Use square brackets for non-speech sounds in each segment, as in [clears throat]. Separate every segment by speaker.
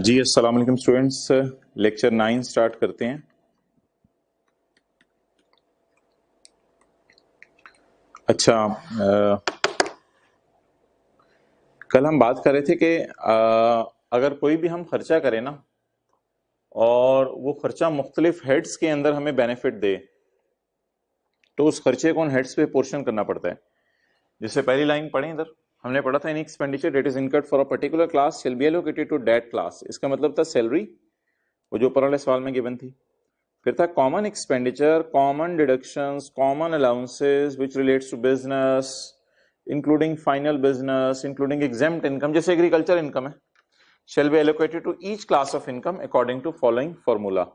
Speaker 1: जी अस्सलाम वालेकुम students lecture nine start करते हैं अच्छा आ, कल हम बात कर रहे थे कि अगर कोई भी हम खर्चा करें ना और वो खर्चा मुख्तलिफ हेड्स के अंदर हमें बेनिफिट दे तो उस खर्चे को उन हेड्स पे पोर्शन करना पड़ता है जैसे पहली लाइन पढ़ें इधर हमने पढ़ा था in expenditure that is incurred for a particular class shall be allocated to that class इसका मतलब था सैलरी वो जो ऊपर वाले सवाल में गिवन थी फिर था common expenditure common deduction common allowances which relates to business including final business including exempt income जैसे एग्रीकल्चर इनकम है shall be allocated to each class of income according to following formula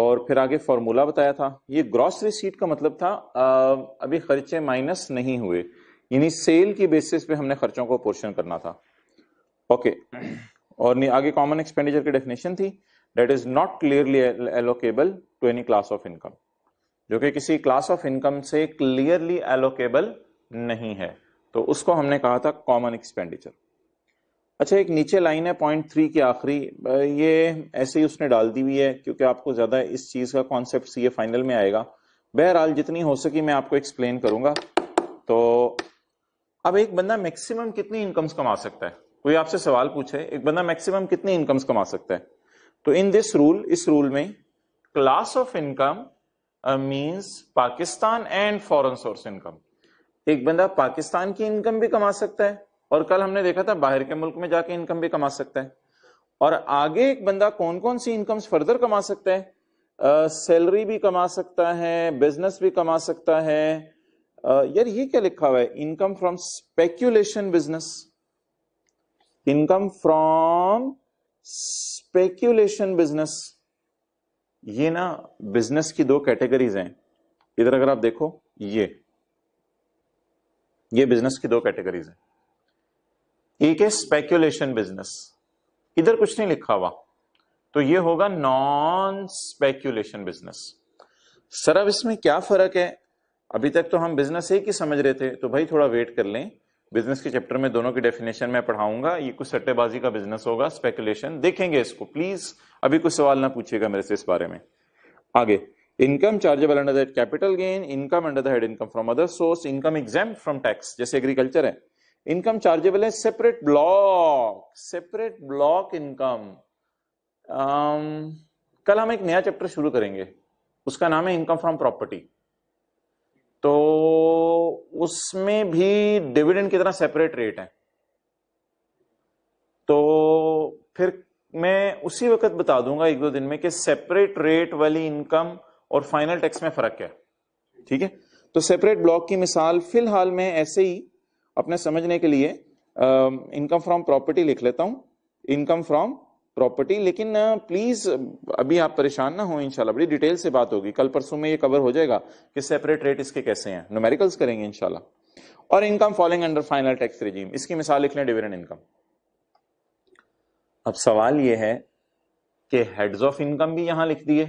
Speaker 1: और फिर आगे formula बताया था ये gross receipt का मतलब था अभी खर्चे माइनस नहीं हुए यानी सेल की बेसिस पे हमने खर्चों को पोर्शन करना था ओके okay. और आगे कॉमन एक्सपेंडिचर की डेफिनेशन थी that is not clearly allocable to any class of income जो कि किसी क्लास ऑफ इनकम से क्लियरली एलोकेबल नहीं है तो उसको हमने कहा था कॉमन एक्सपेंडिचर अच्छा एक नीचे लाइन है पॉइंट थ्री की आखिरी ये ऐसे ही उसने डाल दी हुई है क्योंकि आपको ज़्यादा इस चीज़ का कॉन्सेप्ट फाइनल में आएगा बहरहाल जितनी हो सकी मैं आपको एक्सप्लेन करूंगा तो अब एक बंदा मैक्सिमम कितनी इनकम्स कमा सकता है कोई आपसे सवाल पूछे एक बंदा मैक्सिमम कितनी इनकम्स कमा सकता है तो इन दिस रूल इस रूल में class of income means Pakistan and foreign source income एक बंदा पाकिस्तान की इनकम भी कमा सकता है और कल हमने देखा था बाहर के मुल्क में जाके इनकम भी कमा सकता है और आगे एक बंदा कौन कौन सी इनकम्स फर्दर कमा सकता है सैलरी uh, भी कमा सकता है बिजनेस भी कमा सकता है यार ये क्या लिखा हुआ है income from speculation business income from speculation business ये ना बिजनेस की दो कैटेगरीज हैं इधर अगर आप देखो ये ये बिजनेस की दो कैटेगरीज हैं एक है स्पेक्यूलेशन बिजनेस इधर कुछ नहीं लिखा हुआ तो ये होगा नॉन स्पेक्यूलेशन बिजनेस सर अब इसमें क्या फर्क है अभी तक तो हम बिजनेस एक ही समझ रहे थे तो भाई थोड़ा वेट कर लें बिजनेस के चैप्टर में दोनों की डेफिनेशन मैं पढ़ाऊंगा ये कुछ सट्टेबाजी का बिजनेस होगा स्पेकुलेशन देखेंगे इसको प्लीज अभी कुछ सवाल ना पूछिएगा मेरे से इस बारे में आगे income chargeable under that capital gain income under the head income from other source income exempt from tax जैसे एग्रीकल्चर है इनकम चार्जेबल है separate block separate block income कल हम एक नया चैप्टर शुरू करेंगे उसका नाम है इनकम फ्रॉम प्रॉपर्टी तो उसमें भी डिविडेंड कितना सेपरेट रेट है तो फिर मैं उसी वक्त बता दूंगा एक दो दिन में कि सेपरेट रेट वाली इनकम और फाइनल टैक्स में फर्क है ठीक है तो सेपरेट ब्लॉक की मिसाल फिलहाल मैं ऐसे ही अपने समझने के लिए इनकम फ्रॉम प्रॉपर्टी लिख लेता हूं इनकम फ्रॉम प्रॉपर्टी लेकिन प्लीज अभी आप परेशान ना हो इंशाल्लाह बड़ी डिटेल से बात होगी कल परसों में ये कवर हो जाएगा कि सेपरेट रेट इसके कैसे हैं नोमेरिकल्स करेंगे इंशाल्लाह और income falling under final tax regime इसकी मिसाल लिख लें डिविडेंड इनकम अब सवाल यह है कि हेड्स ऑफ इनकम भी यहां लिख दिए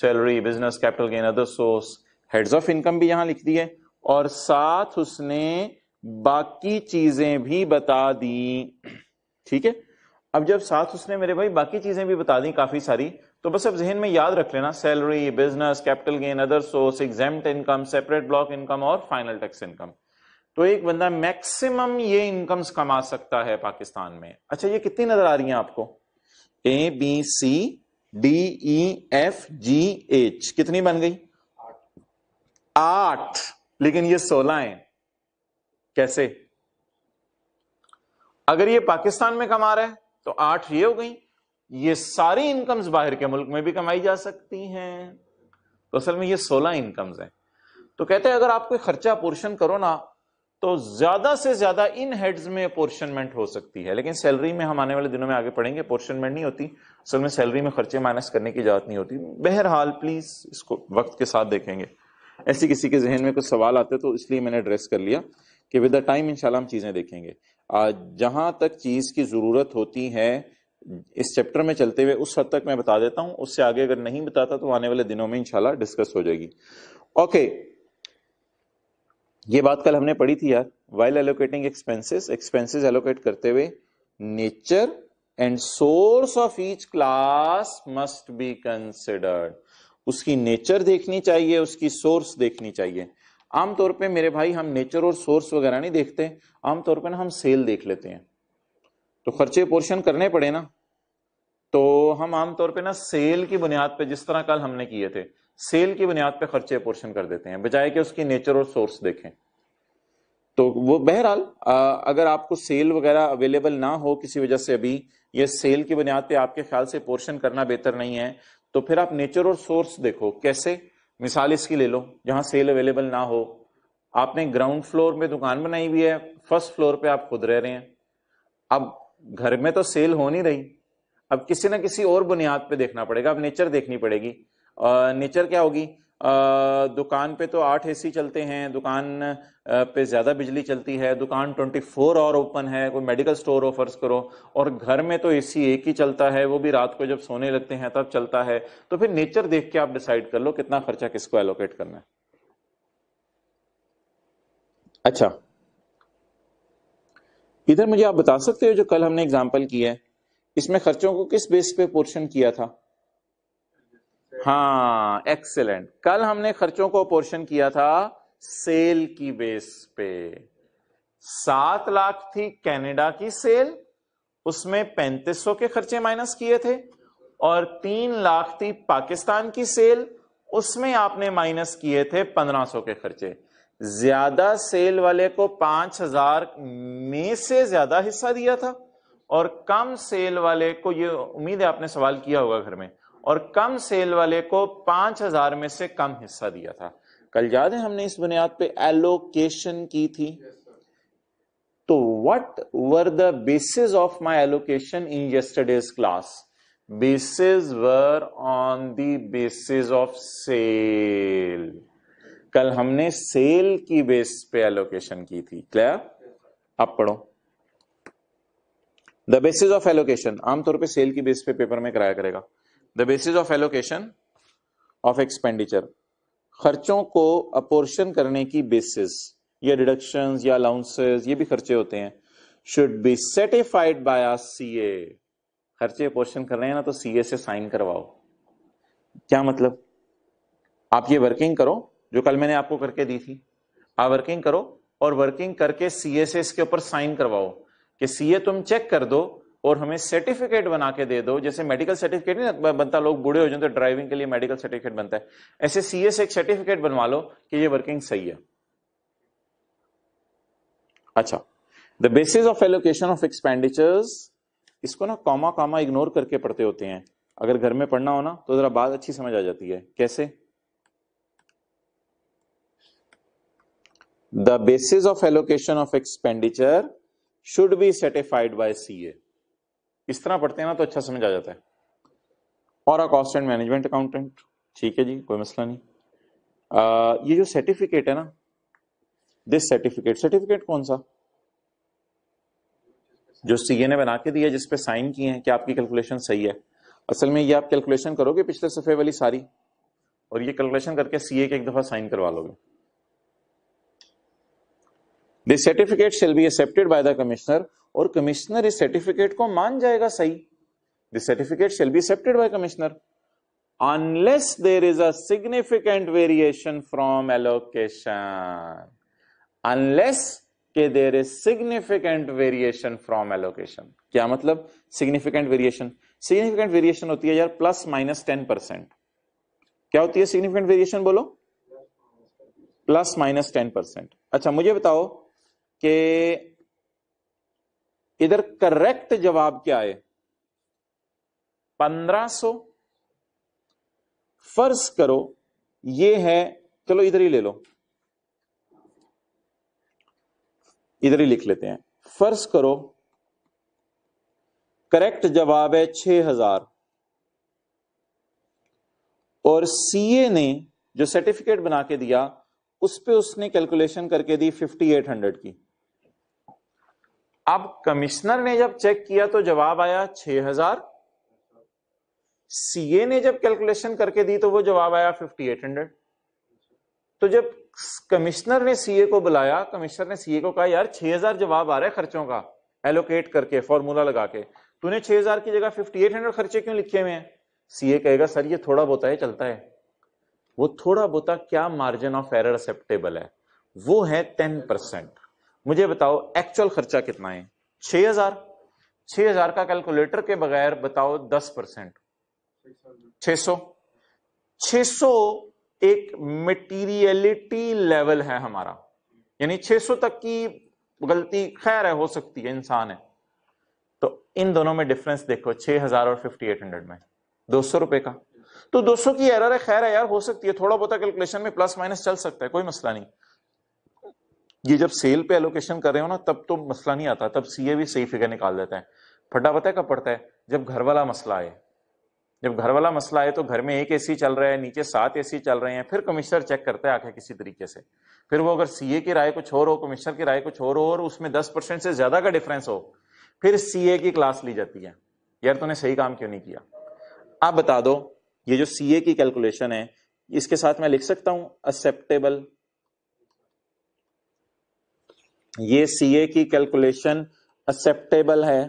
Speaker 1: salary business capital gain other source heads of income भी यहां लिख दिए और साथ उसने बाकी चीजें भी बता दी ठीक है अब जब साथ उसने मेरे भाई बाकी चीज़ें भी बता दी काफ़ी सारी तो बस अब जहन में याद रख लेना salary business capital gain other source exempt income separate block income और फाइनल टैक्स इनकम तो एक बंदा मैक्सिमम ये इनकम्स कमा सकता है पाकिस्तान में अच्छा ये कितनी नजर आ रही है आपको A B C D E F G H कितनी बन गई आठ लेकिन ये सोलह है कैसे अगर ये पाकिस्तान में कमा रहा है तो आठ ये हो गई ये सारी इनकम्स बाहर के मुल्क में भी कमाई जा सकती हैं तो असल में ये सोलह इनकम्स हैं तो कहते हैं अगर आप कोई खर्चा पोर्शन करो ना तो ज्यादा से ज्यादा इन हेड्स में पोर्शनमेंट हो सकती है लेकिन सैलरी में हम आने वाले दिनों में आगे पढ़ेंगे पोर्शनमेंट नहीं होती असल में सैलरी में खर्चे माइनस करने की जरूरत नहीं होती बहरहाल प्लीज इसको वक्त के साथ देखेंगे ऐसे किसी के जहन में कुछ सवाल आते तो इसलिए मैंने एड्रेस कर लिया कि विद द टाइम इंशाल्लाह हम चीज़ें देखेंगे जहां तक चीज़ की ज़रूरत होती है इस चैप्टर में चलते हुए उस हद तक मैं बता देता हूं उससे आगे अगर नहीं बताता तो आने वाले दिनों में इंशाल्लाह डिस्कस हो जाएगी ओके ये बात कल हमने पढ़ी थी यार while allocating expenses expenses allocate करते हुए nature and source of each class must be considered उसकी नेचर देखनी चाहिए उसकी सोर्स देखनी चाहिए आमतौर पे मेरे भाई हम नेचर और सोर्स वगैरह नहीं देखते आमतौर पे ना हम सेल देख लेते हैं तो खर्चे पोर्शन करने पड़े ना तो हम आमतौर पे ना सेल की बुनियाद पे जिस तरह कल हमने किए थे सेल की बुनियाद पे खर्चे पोर्शन कर देते हैं बजाय कि उसकी नेचर और सोर्स देखें तो वो बहरहाल अगर आपको सेल वगैरह अवेलेबल ना हो किसी वजह से अभी ये सेल की बुनियाद पे आपके ख्याल से पोर्शन करना बेहतर नहीं है तो फिर आप नेचर और सोर्स देखो कैसे मिसाल इसकी ले लो जहाँ सेल अवेलेबल ना हो आपने ग्राउंड फ्लोर में दुकान बनाई हुई है फर्स्ट फ्लोर पे आप खुद रह रहे हैं अब घर में तो सेल हो नहीं रही अब किसी ना किसी और बुनियाद पे देखना पड़ेगा अब नेचर देखनी पड़ेगी नेचर क्या होगी दुकान पे तो आठ एसी चलते हैं दुकान पे ज़्यादा बिजली चलती है दुकान 24 आवर ओपन है कोई मेडिकल स्टोर हो फर्ज करो और घर में तो एसी एक ही चलता है वो भी रात को जब सोने लगते हैं तब चलता है तो फिर नेचर देख के आप डिसाइड कर लो कितना खर्चा किसको एलोकेट करना है अच्छा इधर मुझे आप बता सकते हो जो कल हमने एग्जाम्पल किया है इसमें खर्चों को किस बेस पे पोर्शन किया था हाँ एक्सेलेंट कल हमने खर्चों को पोर्शन किया था सेल की बेस पे सात लाख थी कनाडा की सेल उसमें पैंतीस सौ के खर्चे माइनस किए थे और तीन लाख थी पाकिस्तान की सेल उसमें आपने माइनस किए थे पंद्रह सौ के खर्चे ज्यादा सेल वाले को पांच हजार में से ज्यादा हिस्सा दिया था और कम सेल वाले को ये उम्मीद है आपने सवाल किया होगा घर में और कम सेल वाले को पांच हजार में से कम हिस्सा दिया था कल याद है हमने इस बुनियाद पे एलोकेशन की थी तो what were the basis of my allocation in yesterday's class basis were on the basis of sale कल हमने सेल की बेस पे एलोकेशन की थी क्लियर अब पढ़ो द बेसिस ऑफ एलोकेशन आमतौर पे सेल की बेस पे पेपर में कराया करेगा the basis of allocation of expenditure खर्चों को अपोर्शन करने की बेसिस या डिडक्शन या अलाउंसेस ये भी खर्चे होते हैं should be certified by R C A खर्चे अपोर्शन कर रहे हैं ना तो सी ए से साइन करवाओ क्या मतलब आप ये वर्किंग करो जो कल मैंने आपको करके दी थी आप वर्किंग करो और वर्किंग करके सी ए से इसके ऊपर साइन करवाओ कि सी ए तुम चेक कर दो और हमें सर्टिफिकेट बना के दे दो जैसे मेडिकल सर्टिफिकेट नहीं बनता लोग बूढ़े हो जाते तो ड्राइविंग के लिए मेडिकल सर्टिफिकेट बनता है ऐसे सीए से एक सर्टिफिकेट बनवा लो कि ये वर्किंग सही है अच्छा the basis of allocation of expenditures इसको ना कॉमा कॉमा इग्नोर करके पढ़ते होते हैं अगर घर में पढ़ना हो ना तो जरा बात अच्छी समझ आ जाती है कैसे the basis of allocation of expenditure should be certified by C A इस तरह पढ़ते हैं ना तो अच्छा समझ आ जाता है और कॉस्ट एंड मैनेजमेंट अकाउंटेंट ठीक है जी कोई मसला नहीं आ, ये जो सर्टिफिकेट है ना दिस सर्टिफिकेट सर्टिफिकेट कौन सा जो सीए ने बना के दिया जिसपे साइन किए हैं कि आपकी कैलकुलेशन सही है असल में ये आप कैलकुलेशन करोगे पिछले सफ़े वाली सारी और ये कैलकुलेशन करके सीए के एक दफ़ा साइन करवा लोगे this certificate shall be accepted by the commissioner और कमिश्नर इस सर्टिफिकेट को मान जाएगा सही this certificate shall be accepted by commissioner unless there is a significant variation from allocation unless के there is significant variation from allocation क्या मतलब significant variation significant variation होती है यार प्लस माइनस टेन परसेंट क्या होती है सिग्निफिकेंट वेरिएशन बोलो प्लस माइनस टेन परसेंट अच्छा मुझे बताओ कि इधर करेक्ट जवाब क्या है पंद्रह सो फर्ज करो ये है चलो इधर ही ले लो इधर ही लिख लेते हैं फर्ज करो करेक्ट जवाब है छह हजार और सीए ने जो सर्टिफिकेट बना के दिया उस पे उसने कैलकुलेशन करके दी फिफ्टी एट हंड्रेड की अब कमिश्नर ने जब चेक किया तो जवाब आया 6000 सीए ने जब कैलकुलेशन करके दी तो वो जवाब आया 5800 तो जब कमिश्नर ने सीए को बुलाया कमिश्नर ने सीए को कहा यार 6000 जवाब आ रहा है खर्चों का एलोकेट करके फॉर्मूला लगा के तूने 6000 की जगह 5800 खर्चे क्यों लिखे हुए हैं सीए कहेगा सर ये थोड़ा बहुत है चलता है वो थोड़ा बहुत क्या मार्जिन ऑफ एरर एक्सेप्टेबल है वो है टेन परसेंट मुझे बताओ एक्चुअल खर्चा कितना है छह हजार छ हजार का कैलकुलेटर के बगैर बताओ दस परसेंट छह सौ सौ एक मटीरियलिटी लेवल है हमारा यानी 600 तक की गलती खैर है हो सकती है इंसान है तो इन दोनों में डिफरेंस देखो 6000 और 5800 में दो सौ रुपए का तो 200 की एरर है खैर है यार हो सकती है थोड़ा बहुत कैलकुलेशन में प्लस माइनस चल सकता है कोई मसला नहीं ये जब सेल पे एलोकेशन कर रहे हो ना तब तो मसला नहीं आता तब सीए भी सही फिगर निकाल देता है फटा पता है कब पड़ता है जब घर वाला मसला आए जब घर वाला मसला आए तो घर में एक एसी चल रहा है नीचे सात एसी चल रहे हैं फिर कमिश्नर चेक करता है आखिर किसी तरीके से फिर वो अगर सीए की राय कुछ और हो कमिश्नर की राय कुछ और हो और उसमें दस परसेंट से ज्यादा का डिफरेंस हो फिर सीए की क्लास ली जाती है यार तूने सही काम क्यों नहीं किया आप बता दो ये जो सीए की कैलकुलेशन है इसके साथ मैं लिख सकता हूं एक्सेप्टेबल ये सीए की कैलकुलेशन एक्सेप्टेबल है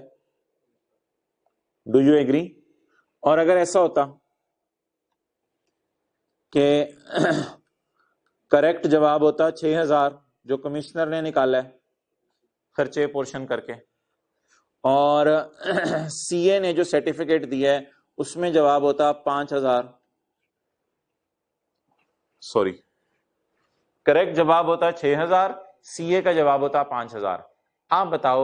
Speaker 1: डू यू एग्री और अगर ऐसा होता कि करेक्ट [clears throat] जवाब होता 6000 जो कमिश्नर ने निकाला है खर्चे पोर्शन करके और सीए [clears throat] ने जो सर्टिफिकेट दिया है उसमें जवाब होता पांच हजार सॉरी करेक्ट जवाब होता छह हजार सी का जवाब होता पांच हजार आप बताओ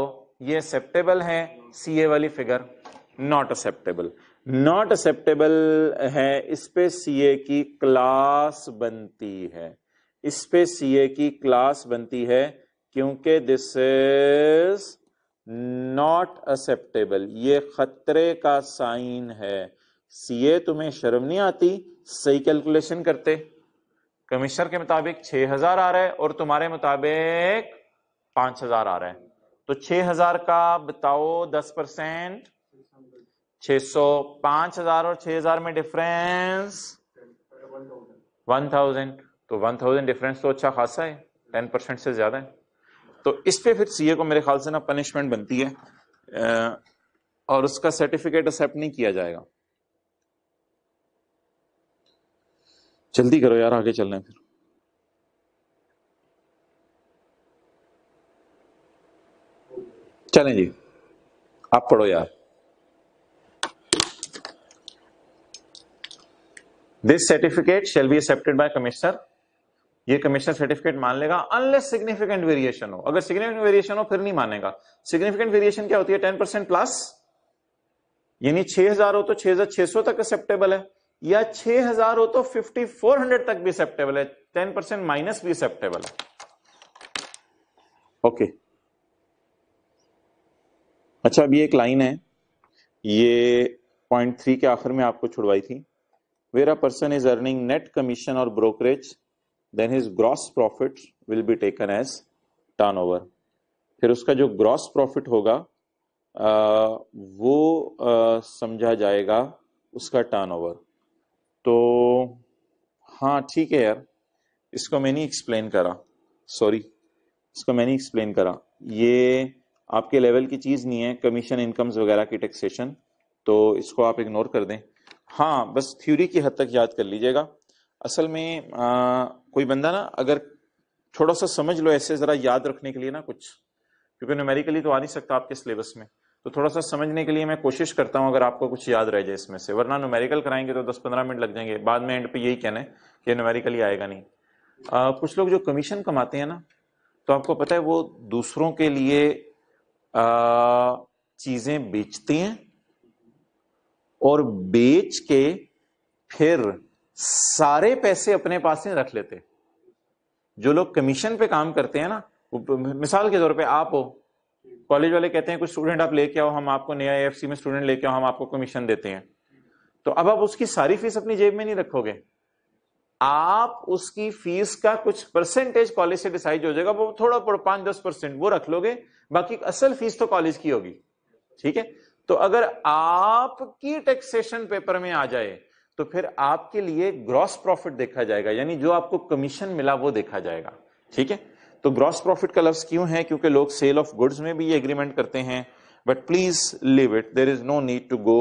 Speaker 1: ये एक्सेप्टेबल है सी वाली figure not acceptable not acceptable है इस पे सी की क्लास बनती है इस पे सी की क्लास बनती है क्योंकि दिस इज नॉट एक्सेप्टेबल ये खतरे का साइन है सीए तुम्हें शर्म नहीं आती सही कैलकुलेशन करते कमिश्नर के मुताबिक छह हजार आ रहा है और तुम्हारे मुताबिक पांच हजार आ रहा है तो छह हजार का बताओ दस परसेंट छह सौ पांच हजार और छह हजार में डिफरेंस वन थाउजेंड तो वन थाउजेंड डिफरेंस तो अच्छा खासा है टेन परसेंट से ज्यादा है तो इस पे फिर सीए को मेरे ख्याल से ना पनिशमेंट बनती है और उसका सर्टिफिकेट एक्सेप्ट नहीं किया जाएगा जल्दी करो यार आगे चलना है फिर चलें जी आप पढ़ो यार this certificate shall be accepted by commissioner ये कमिश्नर सर्टिफिकेट मान लेगा अनलेस सिग्निफिकेंट वेरिएशन हो अगर सिग्निफिकेंट वेरिएशन हो फिर नहीं मानेगा सिग्निफिकेंट वेरिएशन क्या होती है टेन परसेंट प्लस यानी छह हजार हो तो छह छह हजार सौ तक एक्सेप्टेबल है या 6000 हो तो 5400 तक भी एक्सेप्टेबल है 10 परसेंट माइनस भी एक्सेप्टेबल है ओके अच्छा अभी एक लाइन है ये पॉइंट थ्री के आखिर में आपको छुड़वाई थी where a person is earning net commission और brokerage then his gross profit will be taken as turn फिर उसका जो ग्रॉस प्रॉफिट होगा आ, वो आ, समझा जाएगा उसका टर्न ओवर तो हाँ ठीक है यार इसको मैंने एक्सप्लेन करा सॉरी इसको मैंने एक्सप्लेन करा ये आपके लेवल की चीज़ नहीं है कमीशन इनकम्स वगैरह की टैक्सेशन तो इसको आप इग्नोर कर दें हाँ बस थ्योरी की हद तक याद कर लीजिएगा असल में आ, कोई बंदा ना अगर थोड़ा सा समझ लो ऐसे ज़रा याद रखने के लिए ना कुछ क्योंकि न्यूमेरिकली तो आ नहीं सकता आपके सिलेबस में तो थोड़ा सा समझने के लिए मैं कोशिश करता हूं अगर आपको कुछ याद रह जाए इसमें से वरना न्यूमेरिकल कराएंगे तो 10-15 मिनट लग जाएंगे बाद में एंड पे यही कहना है कि ही आएगा नहीं आ, कुछ लोग जो कमीशन कमाते हैं ना तो आपको पता है वो दूसरों के लिए चीज़ें बेचती हैं और बेच के फिर सारे पैसे अपने पास ही रख लेते जो लोग कमीशन पे काम करते हैं ना मिसाल के तौर पे आप हो कॉलेज वाले कहते हैं कुछ स्टूडेंट आप लेके आओ हम आपको नया एफ में स्टूडेंट लेके आओ हम आपको कमीशन देते हैं तो अब आप उसकी सारी फीस अपनी जेब में नहीं रखोगे आप उसकी फीस का कुछ परसेंटेज कॉलेज से डिसाइड हो जाएगा वो थोड़ा पांच दस परसेंट वो रख लोगे बाकी असल फीस तो कॉलेज की होगी ठीक है तो अगर आपकी टैक्सेशन पेपर में आ जाए तो फिर आपके लिए ग्रॉस प्रॉफिट देखा जाएगा यानी जो आपको कमीशन मिला वो देखा जाएगा ठीक है तो ग्रॉस प्रॉफिट का लफ्ज क्यों है क्योंकि लोग सेल ऑफ गुड्स में भी ये एग्रीमेंट करते हैं but please leave it there is no need to go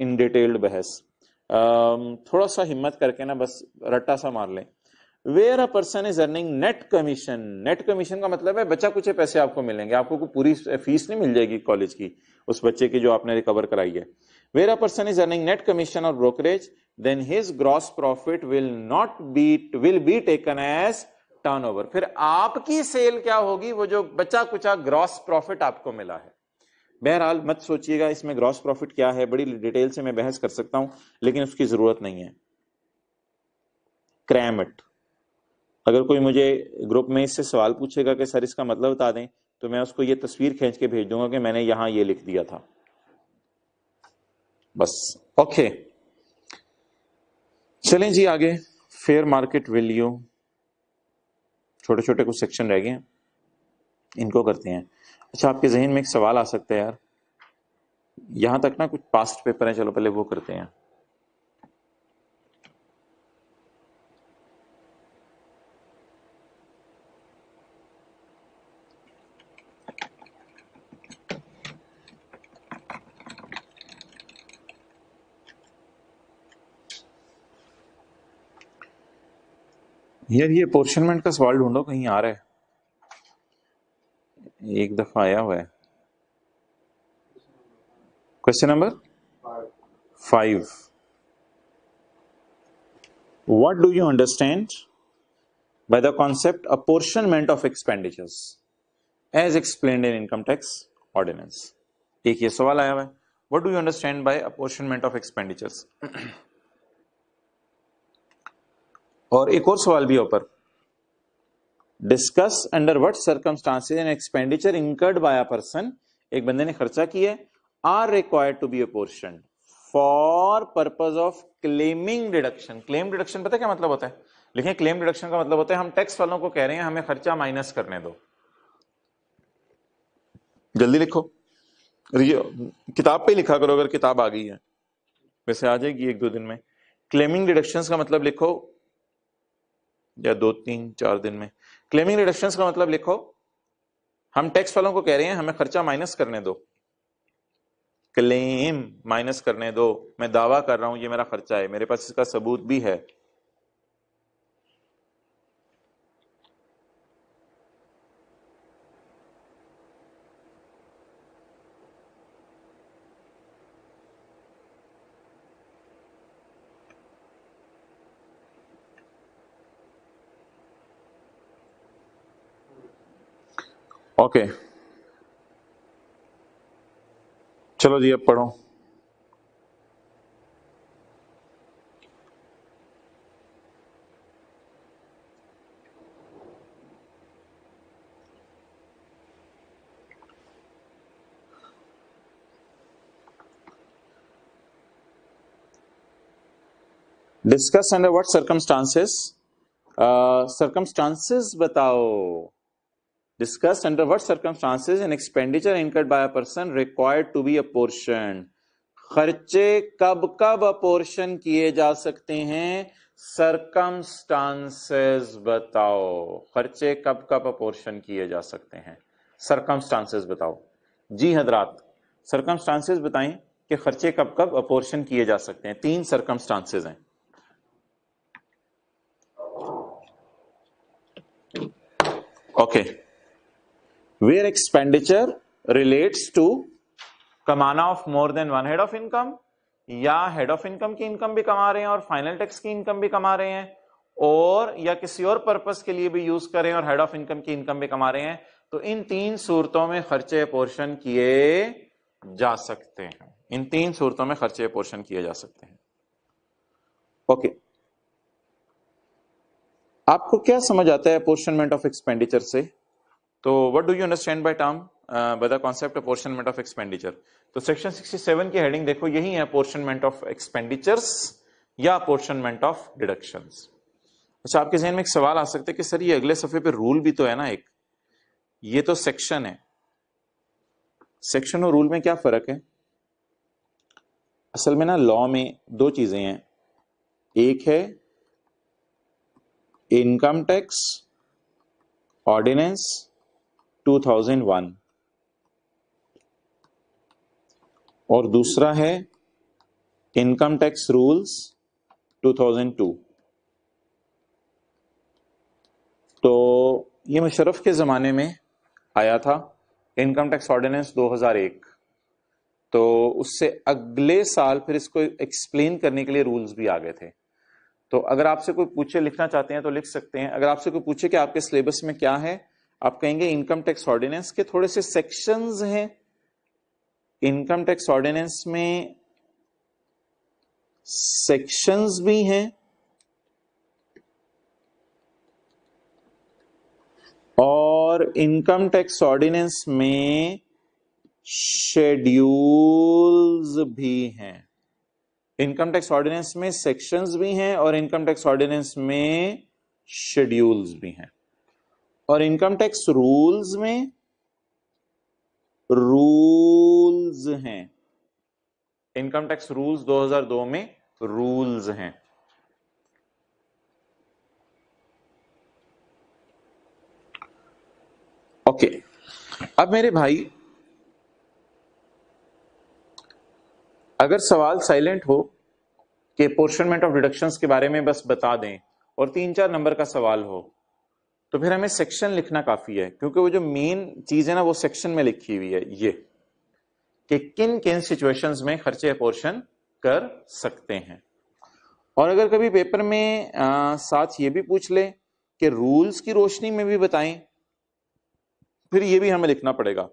Speaker 1: in detailed बहस um, थोड़ा सा हिम्मत करके ना बस रट्टा सा मार लें where a person is earning net commission net commission का मतलब है बच्चा कुछ पैसे आपको मिलेंगे आपको कोई पूरी फीस नहीं मिल जाएगी कॉलेज की उस बच्चे की जो आपने रिकवर कराई है where a person is earning net commission और brokerage then his gross profit will not be will be taken as turnover फिर आपकी सेल क्या होगी वो जो बचा कुचा ग्रॉस प्रॉफिट आपको मिला है बहरहाल मत सोचिएगा इसमें ग्रॉस प्रॉफिट क्या है बड़ी डिटेल से मैं बहस कर सकता हूं लेकिन उसकी जरूरत नहीं है क्रैमट अगर कोई मुझे ग्रुप में इससे सवाल पूछेगा कि सर इसका मतलब बता दें तो मैं उसको ये तस्वीर खींच के भेज दूंगा कि मैंने यहां ये लिख दिया था बस ओके चलें जी आगे फेयर मार्केट वैल्यू छोटे छोटे कुछ सेक्शन रह गए हैं इनको करते हैं अच्छा आपके जहन में एक सवाल आ सकता है यार यहाँ तक ना कुछ पास्ट पेपर हैं चलो पहले वो करते हैं यार ये अपोर्शनमेंट का सवाल ढूंढो कहीं आ रहा है एक दफा आया हुआ है question number five what do you understand by the concept apportionment of expenditures as explained in income tax ordinance एक ये सवाल आया हुआ है what do you understand by apportionment of expenditures और एक और सवाल भी ऊपर discuss under what circumstances and expenditure incurred by a person एक बंदे ने खर्चा किया है are required to be apportion for purpose of claiming deduction claim deduction पता क्या मतलब होता है लेकिन क्लेम डिडक्शन का मतलब होता है हम टैक्स वालों को कह रहे हैं हमें खर्चा माइनस करने दो जल्दी लिखो किताब पे लिखा करो अगर किताब आ गई है वैसे आ जाएगी एक दो दिन में क्लेमिंग डिडक्शंस का मतलब लिखो या दो तीन चार दिन में क्लेमिंग रिडक्शन का मतलब लिखो हम टैक्स वालों को कह रहे हैं हमें खर्चा माइनस करने दो क्लेम माइनस करने दो मैं दावा कर रहा हूं ये मेरा खर्चा है मेरे पास इसका सबूत भी है ओके चलो जी अब पढ़ो discuss under what circumstances circumstances बताओ discussed under what circumstances an expenditure incurred by a person required to be apportioned खर्चे कब कब अपोर्शन किए जा सकते हैं सरकमस्टांसेस बताओ खर्चे कब कब अपोर्शन किए जा सकते हैं सरकमस्टांसेस बताओ जी हजरात सरकमस्टांसेस बताएं कि खर्चे कब कब अपोर्शन किए जा सकते हैं तीन सरकमस्टांसेस हैं okay okay. Where expenditure relates to कमाना of more than one head of income या हेड ऑफ इनकम की इनकम भी कमा रहे हैं और फाइनल टैक्स की इनकम भी कमा रहे हैं और या किसी और पर्पस के लिए भी यूज करें और हेड ऑफ इनकम की इनकम भी कमा रहे हैं तो इन तीन सूरतों में खर्चे पोर्शन किए जा सकते हैं इन तीन सूरतों में खर्चे पोर्शन किए जा सकते हैं ओके okay. आपको क्या समझ आता है पोर्शनमेंट ऑफ एक्सपेंडिचर से तो what do you understand by term by the concept apportionment of expenditure तो सेक्शन 67 की हेडिंग देखो यही है अपोर्शनमेंट ऑफ एक्सपेंडिचर्स या अपोर्शनमेंट ऑफ डिडक्शन अच्छा आपके जहन में एक सवाल आ सकता है कि सर ये अगले सफे पे रूल भी तो है ना एक ये तो सेक्शन है सेक्शन और रूल में क्या फर्क है असल में ना लॉ में दो चीजें हैं एक है इनकम टैक्स ऑर्डिनेंस 2001 और दूसरा है इनकम टैक्स रूल्स 2002 तो ये मुशरफ के ज़माने में आया था इनकम टैक्स ऑर्डिनेंस 2001 तो उससे अगले साल फिर इसको एक्सप्लेन करने के लिए रूल्स भी आ गए थे तो अगर आपसे कोई पूछे लिखना चाहते हैं तो लिख सकते हैं अगर आपसे कोई पूछे कि आपके सिलेबस में क्या है आप कहेंगे इनकम टैक्स ऑर्डिनेंस के थोड़े से सेक्शंस हैं इनकम टैक्स ऑर्डिनेंस में सेक्शंस भी हैं और इनकम टैक्स ऑर्डिनेंस में शेड्यूल्स भी हैं इनकम टैक्स ऑर्डिनेंस में सेक्शंस भी हैं और इनकम टैक्स ऑर्डिनेंस में शेड्यूल्स भी हैं और इनकम टैक्स रूल्स में रूल्स हैं इनकम टैक्स रूल्स 2002 में रूल्स हैं ओके अब मेरे भाई अगर सवाल साइलेंट हो कि पोर्शनमेंट ऑफ डिडक्शंस के बारे में बस बता दें और तीन चार नंबर का सवाल हो तो फिर हमें सेक्शन लिखना काफी है क्योंकि वो जो मेन चीज है ना वो सेक्शन में लिखी हुई है ये कि किन किन सिचुएशंस में खर्चे अपोर्शन कर सकते हैं और अगर कभी पेपर में आ, साथ ये भी पूछ ले कि रूल्स की रोशनी में भी बताएं फिर ये भी हमें लिखना पड़ेगा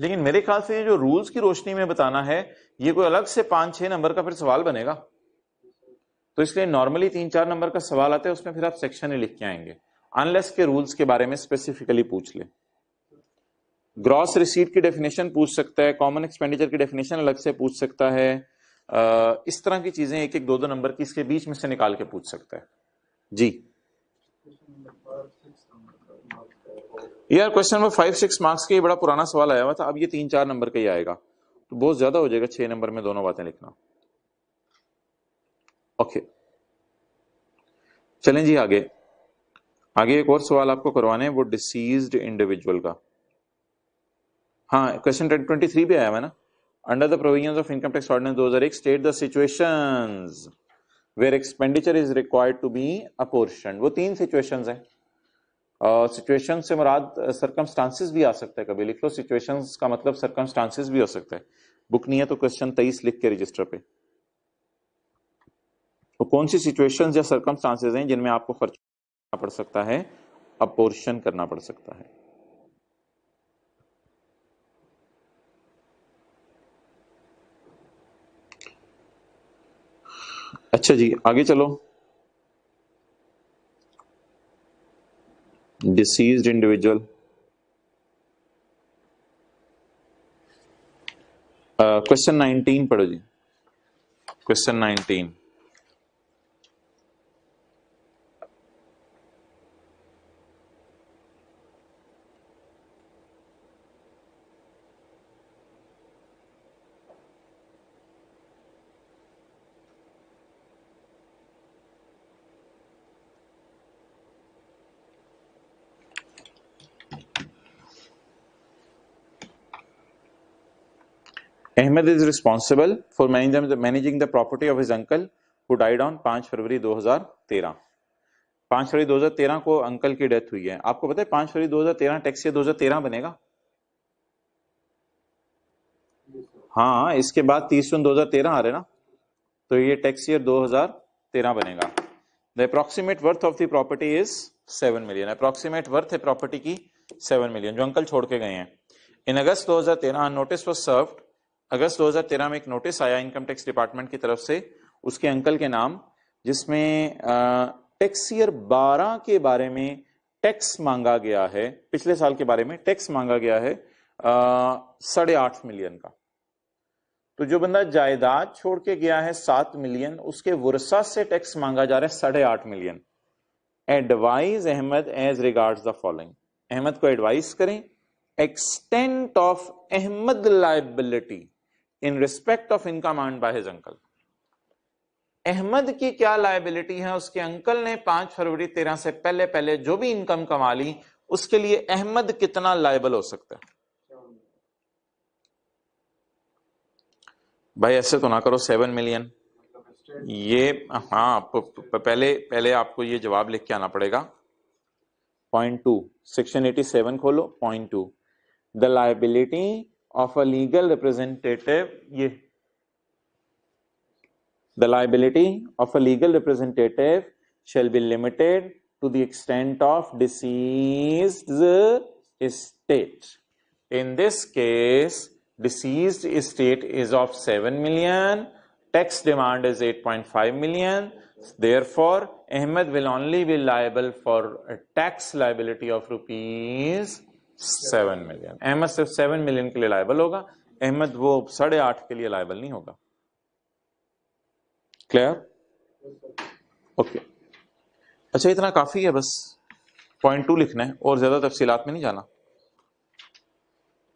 Speaker 1: लेकिन मेरे ख्याल से ये जो रूल्स की रोशनी में बताना है ये कोई अलग से पांच छह नंबर का फिर सवाल बनेगा तो इसलिए नॉर्मली तीन चार नंबर का सवाल आता है उसमें फिर आप सेक्शन ही लिख के आएंगे अनलेस के रूल्स के बारे में स्पेसिफिकली पूछ ले ग्रॉस रिसीट की डेफिनेशन पूछ सकता है कॉमन एक्सपेंडिचर की डेफिनेशन अलग से पूछ सकता है इस तरह की चीजें एक एक दो दो नंबर की इसके बीच में से निकाल के पूछ सकता है जी यार question number five six marks का ये बड़ा पुराना सवाल आया हुआ था अब ये तीन चार नंबर का ही आएगा तो बहुत ज्यादा हो जाएगा छह नंबर में दोनों बातें लिखना ओके चलें जी आगे आगे एक और सवाल आपको करवाने है वो डिसीज इंडिविजुअल का हाँ क्वेश्चन ट्वेंटी थ्री भी आया है ना under the provision of income tax ordinance दो हजार एक state the situation where expenditure is required to be apportion वो तीन सिचुएशन है सिचुएशन से मुराद सरकमस्टांसिस भी आ सकता है कभी लिख लो सिचुएशन का मतलब सरकमस्टांसिस भी हो सकता है बुक नहीं है तो क्वेश्चन तेईस लिख के रजिस्टर पे तो कौन सी सिचुएशंस या सरकमस्टांसेस हैं जिनमें आपको खर्च पड़ सकता है अपोर्शन करना पड़ सकता है अच्छा जी आगे चलो डिसीज इंडिविजुअल क्वेश्चन नाइनटीन पढ़ो जी question nineteen Ahmed is responsible for managing the, managing the property of his uncle who died on 5 फरवरी 2013 5 फरवरी 2013 को अंकल की डेथ हुई है आपको पता है 5 फरवरी 2013 टैक्स ईयर 2013 बनेगा हाँ इसके बाद 30 जून 2013 आ रहे ना तो ये टैक्स ईयर 2013 बनेगा the approximate worth of the property is 7 million approximate worth है प्रॉपर्टी की 7 मिलियन जो अंकल छोड़ के गए हैं in August 2013 notice was served August 2013 में एक नोटिस आया इनकम टैक्स डिपार्टमेंट की तरफ से उसके अंकल के नाम जिसमें टैक्स ईयर 12 के बारे में टैक्स मांगा गया है पिछले साल के बारे में टैक्स मांगा गया है साढ़े आठ मिलियन का तो जो बंदा जायदाद छोड़ के गया है सात मिलियन उसके वर्षा से टैक्स मांगा जा रहा है साढ़े आठ million advise Ahmed as regard the following Ahmed को एडवाइस करें extent of Ahmed liability in respect of income earn by his uncle Ahmed की क्या लाइबिलिटी है उसके अंकल ने पांच फरवरी तेरह से पहले पहले जो भी इनकम कमा ली उसके लिए अहमद कितना लाइबल हो सकता है भाई ऐसे तो ना करो सेवन मिलियन ये हाँ प, प, पहले पहले आपको ये जवाब लिख के आना पड़ेगा point two section eighty seven खोलो point to the liability of a legal representative the liability of a legal representative shall be limited to the extent of deceased estate in this case deceased estate is of 7 million tax demand is 8.5 million therefore ahmed will only be liable for a tax liability of rupees seven million Ahmed सिर्फ seven million के लिए liable होगा अहमद वो साढ़े आठ के लिए liable नहीं होगा क्लियर ओके अच्छा इतना काफ़ी है बस पॉइंट टू लिखना है और ज़्यादा तफसीलात में नहीं जाना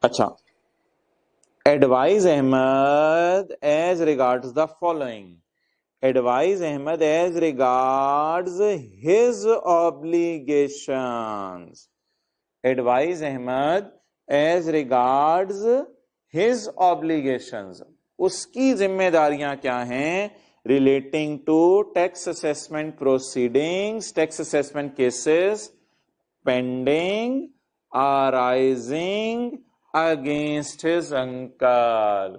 Speaker 1: अच्छा advise Ahmed as regard the following advise Ahmed as regard his obligations advise Ahmed as regards his obligations. उसकी जिम्मेदारियां क्या हैं relating to tax assessment proceedings tax assessment cases pending arising against his uncle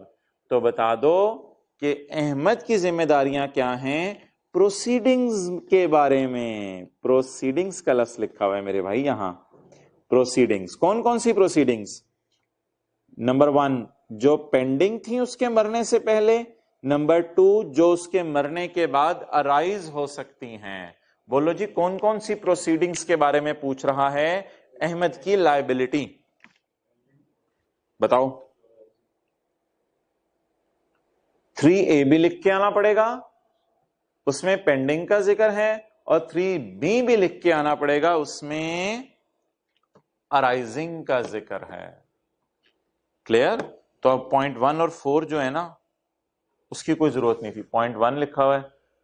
Speaker 1: तो बता दो कि अहमद की जिम्मेदारियां क्या हैं प्रोसीडिंग्स के बारे में प्रोसीडिंग्स का लफ्स लिखा हुआ है मेरे भाई यहां प्रोसीडिंग्स कौन कौन सी प्रोसीडिंग्स नंबर वन जो पेंडिंग थी उसके मरने से पहले नंबर टू जो उसके मरने के बाद अराइज हो सकती हैं बोलो जी कौन कौन सी प्रोसीडिंग्स के बारे में पूछ रहा है अहमद की लाइबिलिटी बताओ थ्री ए भी लिख के आना पड़ेगा उसमें पेंडिंग का जिक्र है और थ्री बी भी लिख के आना पड़ेगा उसमें अराइजिंग का जिक्र है क्लियर तो अब पॉइंट वन और फोर जो है ना उसकी कोई जरूरत नहीं थी पॉइंट वन लिखा हुआ है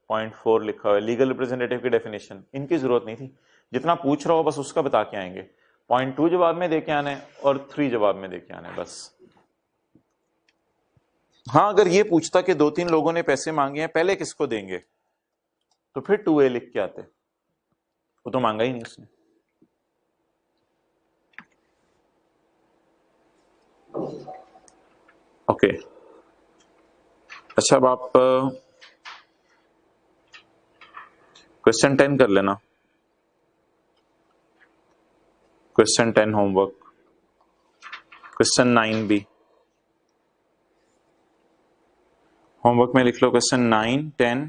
Speaker 1: पॉइंट फोर लिखा हुआ है लीगल रिप्रेजेंटेटिव की डेफिनेशन इनकी जरूरत नहीं थी जितना पूछ रहा हो बस उसका बता के आएंगे पॉइंट टू जवाब में देके आने और थ्री जवाब में देके आने बस हाँ अगर ये पूछता कि दो तीन लोगों ने पैसे मांगे हैं पहले किसको देंगे तो फिर टू ए लिख के आते वो तो मांगा ही नहीं उसने ओके अच्छा अब आप क्वेश्चन टेन कर लेना question ten homework question nine भी होमवर्क में लिख लो क्वेश्चन नाइन टेन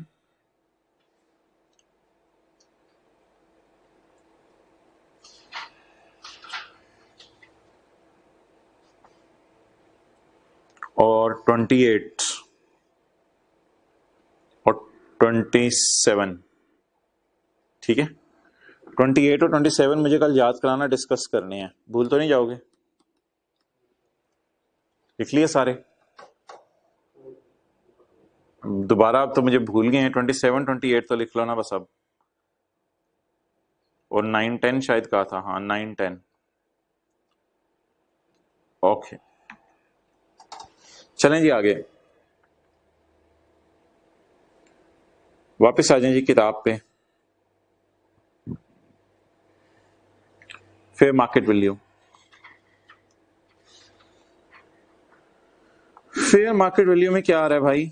Speaker 1: और 28 और 27 ठीक है 28 और 27 मुझे कल याद कराना डिस्कस करने हैं भूल तो नहीं जाओगे लिख लिए सारे दोबारा अब तो मुझे भूल गए हैं 27 28 तो लिख लो ना बस अब और 9 10 शायद कहा था हाँ 9 10 ओके okay. चलें जी आगे वापस आ जाए जी किताब पे fair market value fair market value में क्या आ रहा है भाई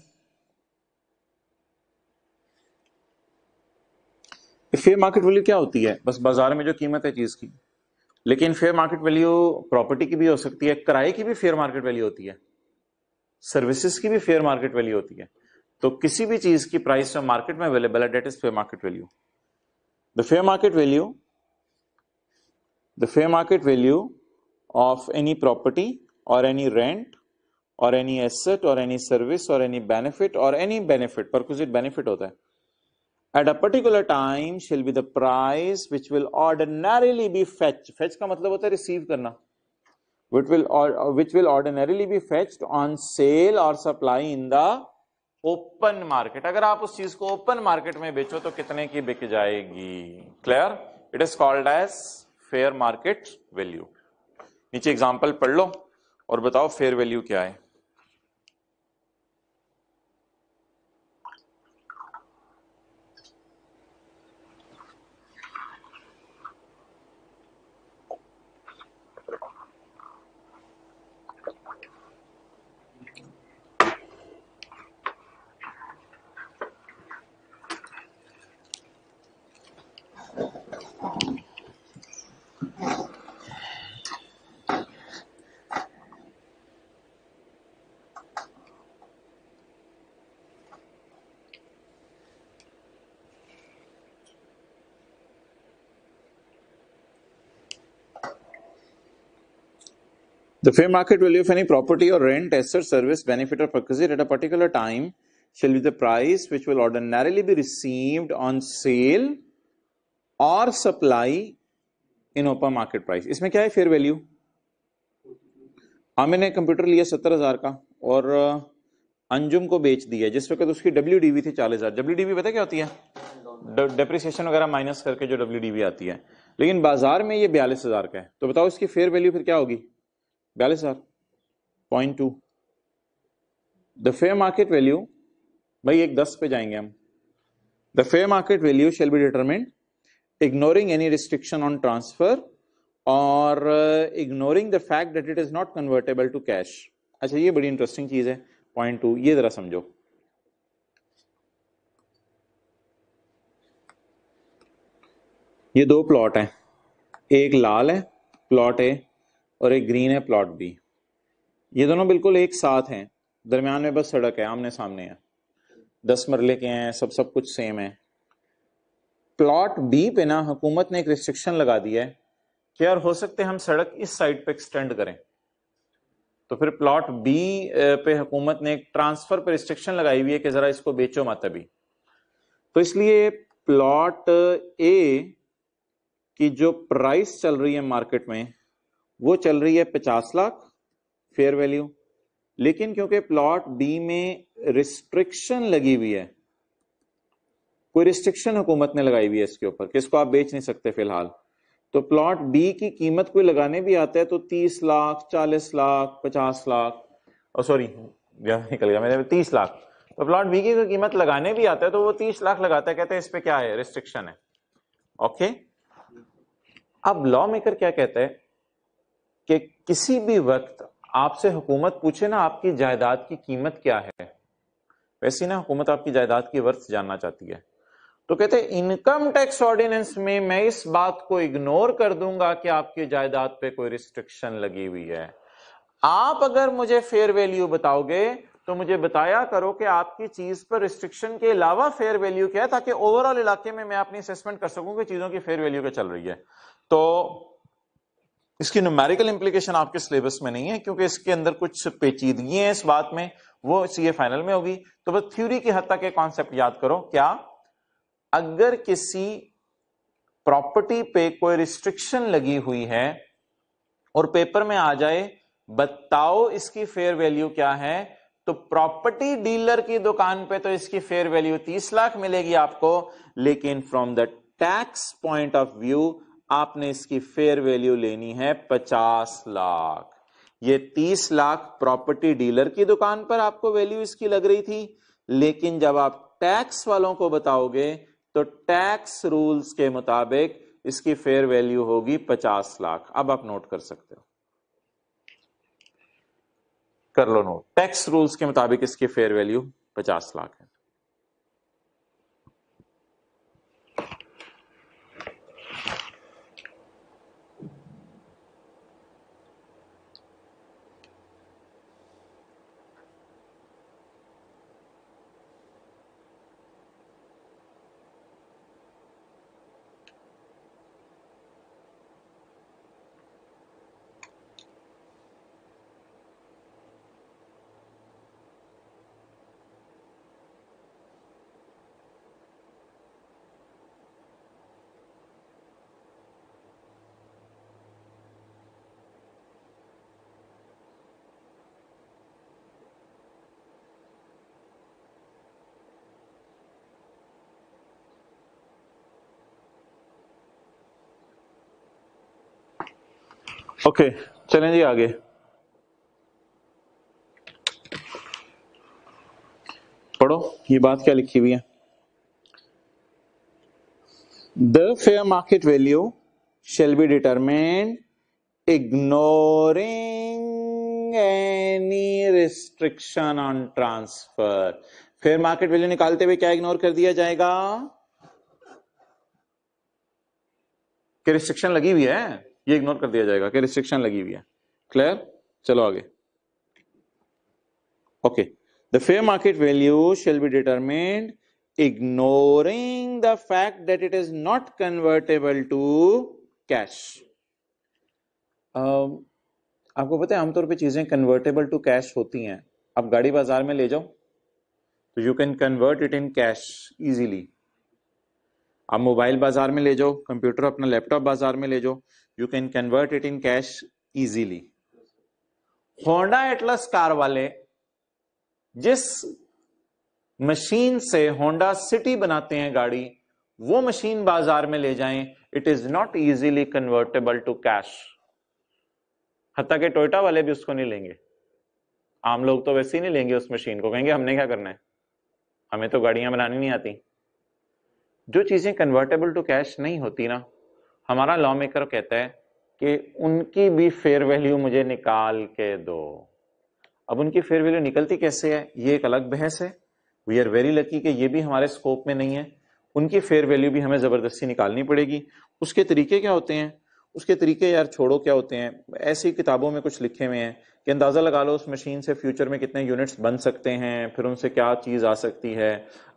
Speaker 1: फेयर मार्केट वैल्यू क्या होती है बस बाजार में जो कीमत है चीज की लेकिन फेयर मार्केट वैल्यू प्रॉपर्टी की भी हो सकती है किराए की भी फेयर मार्केट वैल्यू होती है सर्विसेज की भी फेयर मार्केट वैल्यू होती है तो किसी भी चीज की प्राइस जो मार्केट में अवेलेबल है that is fair market value the fair market value the fair market value of any property और एनी रेंट और एनी एसेट और एनी सर्विस और एनी बेनिफिट और एनी बेनिफिट परक्विजिट बेनिफिट होता है at a particular time shall be the price which will ordinarily be fetch fetch का मतलब होता है रिसीव करना which will or uh, which will ordinarily be fetched on sale or supply in the open market अगर आप उस चीज को ओपन मार्केट में बेचो तो कितने की बिक जाएगी clear it is called as fair market value नीचे एग्जांपल पढ़ लो और बताओ फेयर वैल्यू क्या है The fair market value of any property or rent, asset, service, benefit, or perquisite at a particular time shall be the price which will ordinarily be received on sale or supply in open market price. इसमें क्या है fair value? Aamir ने computer लिया सत्तर हजार का और अंजुम को बेच दिया जिस वक्त उसकी डब्ल्यू डी थी चालीस हजार डब्ल्यू डी पता क्या होती है डेप्रिसिएशन वगैरह माइनस करके जो डब्ल्यू डी आती है लेकिन बाजार में ये बयालीस हजार का है तो बताओ इसकी फेयर वैल्यू फिर क्या होगी बयालीस हज़ार point to the fair market value भाई एक दस पे जाएंगे हम the fair market value shall be determined ignoring any restriction on transfer और ignoring the fact that it is not convertible to cash अच्छा ये बड़ी इंटरेस्टिंग चीज है पॉइंट टू ये जरा समझो ये दो प्लॉट हैं एक लाल है प्लॉट ए और एक ग्रीन है प्लॉट बी ये दोनों बिल्कुल एक साथ हैं दरमियान में बस सड़क है आमने सामने है दस मरले के हैं सब सब कुछ सेम है प्लॉट बी पे ना हुकूमत ने एक रिस्ट्रिक्शन लगा दिया है कि यार हो सकते हम सड़क इस साइड पे एक्सटेंड करें तो फिर प्लॉट बी पे हुकूमत ने एक ट्रांसफर पर रिस्ट्रिक्शन लगाई हुई है कि जरा इसको बेचो मत अभी तो इसलिए प्लॉट ए की जो प्राइस चल रही है मार्केट में वो चल रही है पचास लाख फेयर वैल्यू लेकिन क्योंकि प्लॉट बी में रिस्ट्रिक्शन लगी हुई है कोई रिस्ट्रिक्शन हुकूमत ने लगाई हुई है इसके ऊपर किसको आप बेच नहीं सकते फिलहाल तो प्लॉट बी की कीमत कोई लगाने भी आता है तो तीस लाख चालीस लाख पचास लाख और सॉरी निकल गया मेरे तीस लाख तो प्लॉट बी की कीमत लगाने भी आता है तो वो तीस लाख लगाता है कहते हैं इस पर क्या है रिस्ट्रिक्शन है ओके अब लॉ मेकर क्या कहता है कि किसी भी वक्त आपसे हुकूमत पूछे ना आपकी जायदाद की कीमत क्या है वैसी ना हुकूमत आपकी जायदाद की वर्थ जानना चाहती है तो कहते इनकम टैक्स ऑर्डिनेंस में मैं इस बात को इग्नोर कर दूंगा कि आपकी जायदाद पे कोई रिस्ट्रिक्शन लगी हुई है आप अगर मुझे फेयर वैल्यू बताओगे तो मुझे बताया करो कि आपकी चीज पर रिस्ट्रिक्शन के अलावा फेयर वैल्यू क्या है ताकि ओवरऑल इलाके में मैं अपनी असेसमेंट कर सकूं कि चीजों की फेयर वैल्यू क्या चल रही है तो इसकी न्यूमेरिकल इंप्लीकेशन आपके सिलेबस में नहीं है क्योंकि इसके अंदर कुछ पेचीदगी है इस बात में वो सीए फाइनल में होगी तो बस थ्योरी की हद तक एक कॉन्सेप्ट याद करो क्या अगर किसी प्रॉपर्टी पे कोई रिस्ट्रिक्शन लगी हुई है और पेपर में आ जाए बताओ इसकी फेयर वैल्यू क्या है तो प्रॉपर्टी डीलर की दुकान पे तो इसकी फेयर वैल्यू तीस लाख मिलेगी आपको लेकिन from the tax point of view आपने इसकी फेयर वैल्यू लेनी है पचास लाख ये तीस लाख प्रॉपर्टी डीलर की दुकान पर आपको वैल्यू इसकी लग रही थी लेकिन जब आप टैक्स वालों को बताओगे तो टैक्स रूल्स के मुताबिक इसकी फेयर वैल्यू होगी पचास लाख अब आप नोट कर सकते हो कर लो नोट टैक्स रूल्स के मुताबिक इसकी फेयर वैल्यू पचास लाख है ओके चलें जी आगे पढ़ो ये बात क्या लिखी हुई है the fair market value shall be determined ignoring any restriction on transfer fair market value निकालते हुए क्या इग्नोर कर दिया जाएगा रिस्ट्रिक्शन लगी हुई है ये इग्नोर कर दिया जाएगा कि रिस्ट्रिक्शन लगी हुई है क्लियर चलो आगे okay the fair market value shall be determined ignoring the fact that it is not convertible to cash आपको पता है आमतौर पे चीजें कन्वर्टेबल टू कैश होती हैं आप गाड़ी बाजार में ले जाओ तो you can convert it in cash easily आप मोबाइल बाजार में ले जाओ कंप्यूटर अपना लैपटॉप बाजार में ले जाओ you can convert it in cash easily Honda Atlas car वाले जिस मशीन से होंडा सिटी बनाते हैं गाड़ी वो मशीन बाजार में ले जाएं it is not easily convertible to cash हत्या के टोयटा वाले भी उसको नहीं लेंगे आम लोग तो वैसे ही नहीं लेंगे उस मशीन को कहेंगे हमने क्या करना है हमें तो गाड़ियां बनानी नहीं आती जो चीजें कन्वर्टेबल टू कैश नहीं होती ना हमारा लॉ मेकर कहता है कि उनकी भी फेयर वैल्यू मुझे निकाल के दो अब उनकी फेयर वैल्यू निकलती कैसे है ये एक अलग बहस है वी आर वेरी लकी कि ये भी हमारे स्कोप में नहीं है उनकी फेयर वैल्यू भी हमें ज़बरदस्ती निकालनी पड़ेगी उसके तरीके क्या होते हैं उसके तरीके यार छोड़ो क्या होते हैं ऐसी किताबों में कुछ लिखे हुए हैं कि अंदाज़ा लगा लो उस मशीन से फ्यूचर में कितने यूनिट्स बन सकते हैं फिर उनसे क्या चीज़ आ सकती है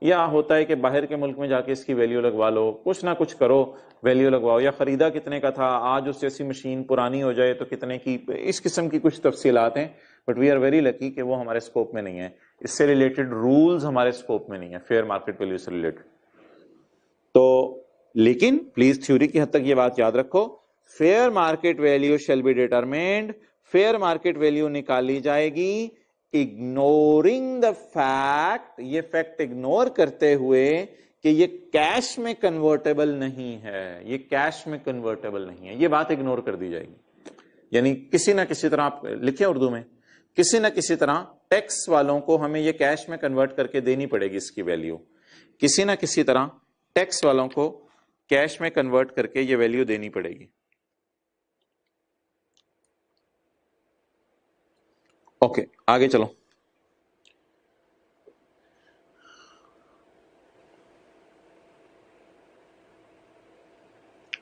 Speaker 1: या होता है कि बाहर के मुल्क में जाके इसकी वैल्यू लगवा लो कुछ ना कुछ करो वैल्यू लगवाओ या ख़रीदा कितने का था आज उस जैसी मशीन पुरानी हो जाए तो कितने की इस किस्म की कुछ तफसीलात हैं but we are very lucky कि वो हमारे स्कोप में नहीं है इससे रिलेटेड रूल्स हमारे स्कोप में नहीं है फेयर मार्केट वैल्यू से रिलेटेड तो लेकिन प्लीज़ थ्योरी की हद तक ये बात याद रखो fair market value shall be determined fair market value निकाली जाएगी इग्नोरिंग द फैक्ट ये फैक्ट इग्नोर करते हुए कि ये कैश में कन्वर्टेबल नहीं है ये कैश में कन्वर्टेबल नहीं है ये बात इग्नोर कर दी जाएगी यानी किसी ना किसी तरह आप लिखे उर्दू में किसी ना किसी तरह टैक्स वालों को हमें ये कैश में कन्वर्ट करके देनी पड़ेगी इसकी वैल्यू किसी ना किसी तरह टैक्स वालों को कैश में कन्वर्ट करके ये वैल्यू देनी पड़ेगी ओके आगे चलो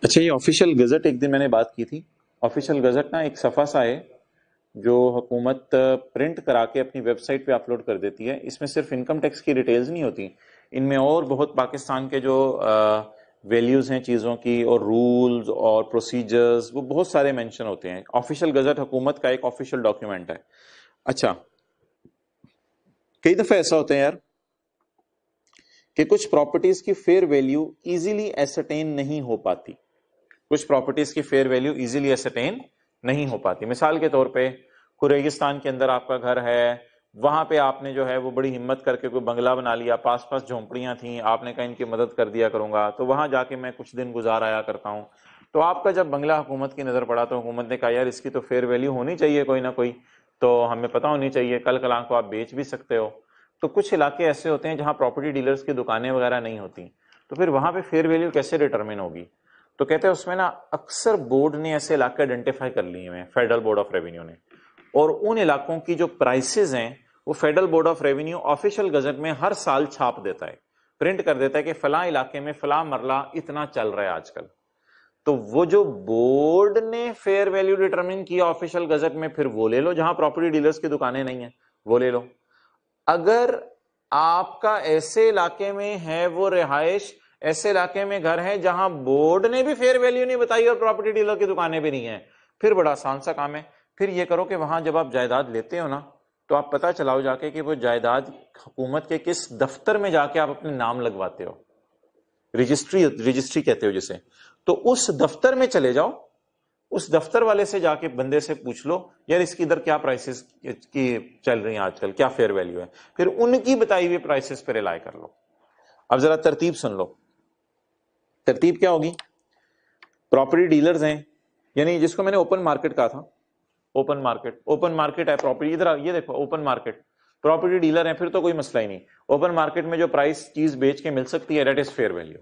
Speaker 1: अच्छा ये ऑफिशियल गज़ट एक दिन मैंने बात की थी ऑफिशियल गज़ट ना एक सफ़ा सा है जो हुकूमत प्रिंट करा के अपनी वेबसाइट पे अपलोड कर देती है इसमें सिर्फ इनकम टैक्स की डिटेल्स नहीं होती इनमें और बहुत पाकिस्तान के जो वैल्यूज़ हैं चीज़ों की और रूल्स और प्रोसीजर्स वो बहुत सारे मेंशन होते हैं ऑफिशियल गज़ट हुकूमत का एक ऑफिशियल डॉक्यूमेंट है अच्छा कई दफे ऐसा होता है यार कि कुछ प्रॉपर्टीज की फेयर वैल्यू इजीली एसरटेन नहीं हो पाती कुछ प्रॉपर्टीज की फेयर वैल्यू इजीली एसरटेन नहीं हो पाती मिसाल के तौर पे रेगिस्तान के अंदर आपका घर है वहां पे आपने जो है वो बड़ी हिम्मत करके कोई बंगला बना लिया पास पास झोंपड़ियां थी आपने कहा इनकी मदद कर दिया करूंगा तो वहां जाके मैं कुछ दिन गुजार आया करता हूँ तो आपका जब बंगला हुकूमत की नज़र पड़ा तो हुकूमत ने कहा यार इसकी तो फेयर वैल्यू होनी चाहिए कोई ना कोई तो हमें पता होनी चाहिए कल कल को आप बेच भी सकते हो तो कुछ इलाके ऐसे होते हैं जहाँ प्रॉपर्टी डीलर्स की दुकानें वगैरह नहीं होती तो फिर वहाँ पे फेयर वैल्यू कैसे डिटर्मिन होगी तो कहते हैं उसमें ना अक्सर बोर्ड ने ऐसे इलाके आइडेंटिफाई कर लिए हैं फेडरल बोर्ड ऑफ रेवेन्यू ने और उन इलाकों की जो प्राइसेज हैं वो federal board of revenue official gazette में हर साल छाप देता है प्रिंट कर देता है कि फला इलाके में फला मरला इतना चल रहा है आजकल तो वो जो बोर्ड ने फेयर वैल्यू डिटरमिन किया ऑफिशियल गजट में फिर वो ले लो जहां प्रॉपर्टी डीलर्स की दुकानें नहीं है वो ले लो अगर आपका ऐसे इलाके में है वो रिहायश ऐसे इलाके में घर है जहां बोर्ड ने भी फेयर वैल्यू नहीं बताई और प्रॉपर्टी डीलर की दुकानें भी नहीं है फिर बड़ा आसान सा काम है फिर ये करो कि वहां जब आप जायदाद लेते हो ना तो आप पता चलाओ जाके कि वो जायदाद हुकूमत के किस दफ्तर में जाके आप अपने नाम लगवाते हो रजिस्ट्री रजिस्ट्री कहते हो जिसे तो उस दफ्तर में चले जाओ उस दफ्तर वाले से जाके बंदे से पूछ लो यार इसकी इधर क्या प्राइसेस की चल रही है आजकल क्या फेयर वैल्यू है फिर उनकी बताई हुई प्राइसेस पर रिलाई कर लो अब जरा तरतीब सुन लो तरतीब क्या होगी प्रॉपर्टी डीलर्स हैं यानी जिसको मैंने ओपन मार्केट कहा था ओपन मार्केट ओपन मार्केट है प्रॉपर्टी इधर ये देखो ओपन मार्केट प्रॉपर्टी डीलर है फिर तो कोई मसला ही नहीं ओपन मार्केट में जो प्राइस चीज बेच के मिल सकती है डेट इज फेयर वैल्यू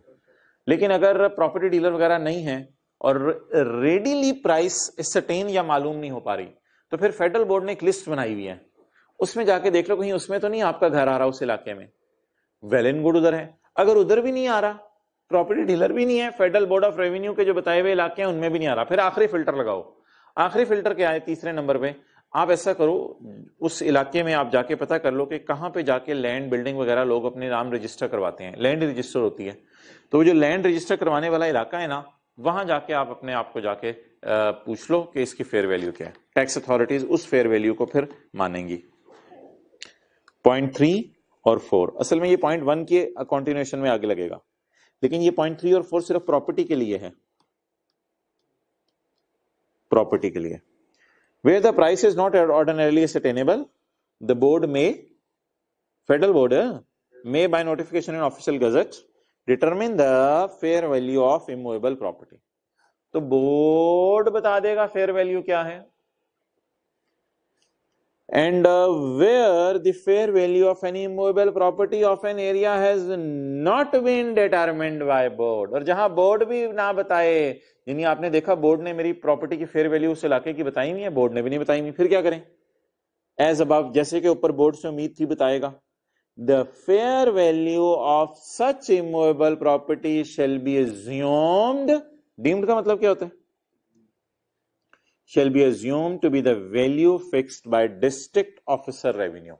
Speaker 1: लेकिन अगर प्रॉपर्टी डीलर वगैरह नहीं है और रेडीली प्राइस सटेन या मालूम नहीं हो पा रही तो फिर फेडरल बोर्ड ने एक लिस्ट बनाई हुई है उसमें जाके देख लो कहीं उसमें तो नहीं आपका घर आ रहा उस इलाके में वेल एंड गुड उधर है अगर उधर भी नहीं आ रहा प्रॉपर्टी डीलर भी नहीं है फेडरल बोर्ड ऑफ रेवेन्यू के जो बताए हुए इलाके हैं उनमें भी नहीं आ रहा फिर आखिरी फिल्टर लगाओ आखिरी फिल्टर क्या है तीसरे नंबर पे आप ऐसा करो उस इलाके में आप जाके पता कर लो कि कहाँ पे जाके लैंड बिल्डिंग वगैरह लोग अपने नाम रजिस्टर करवाते हैं लैंड रजिस्टर होती है तो जो लैंड रजिस्टर करवाने वाला इलाका है ना वहां जाके आप अपने आप को जाके पूछ लो कि इसकी फेयर वैल्यू क्या है टैक्स अथॉरिटीज उस फेयर वैल्यू को फिर मानेंगी पॉइंट थ्री और फोर असल में ये पॉइंट वन के कॉन्टिन्यूएशन में आगे लगेगा लेकिन ये पॉइंट थ्री और फोर सिर्फ प्रॉपर्टी के लिए है प्रॉपर्टी के लिए where the price is not ordinarily sustainable the board may federal board may by notification in official gazette determine the fair value of immovable property तो बोर्ड बता देगा फेयर वैल्यू क्या है and where the fair value of an immovable property of an area has not been determined by board और जहां board भी ना बताए यानी आपने देखा बोर्ड ने मेरी प्रॉपर्टी की फेयर वैल्यू उस इलाके की बताई नहीं है बोर्ड ने भी नहीं बताई नहीं फिर क्या करें एज अब जैसे के ऊपर बोर्ड से उम्मीद थी बताएगा the fair value of such immovable property shall be assumed deemed का मतलब क्या होता है shall be assumed to be the value fixed by district officer revenue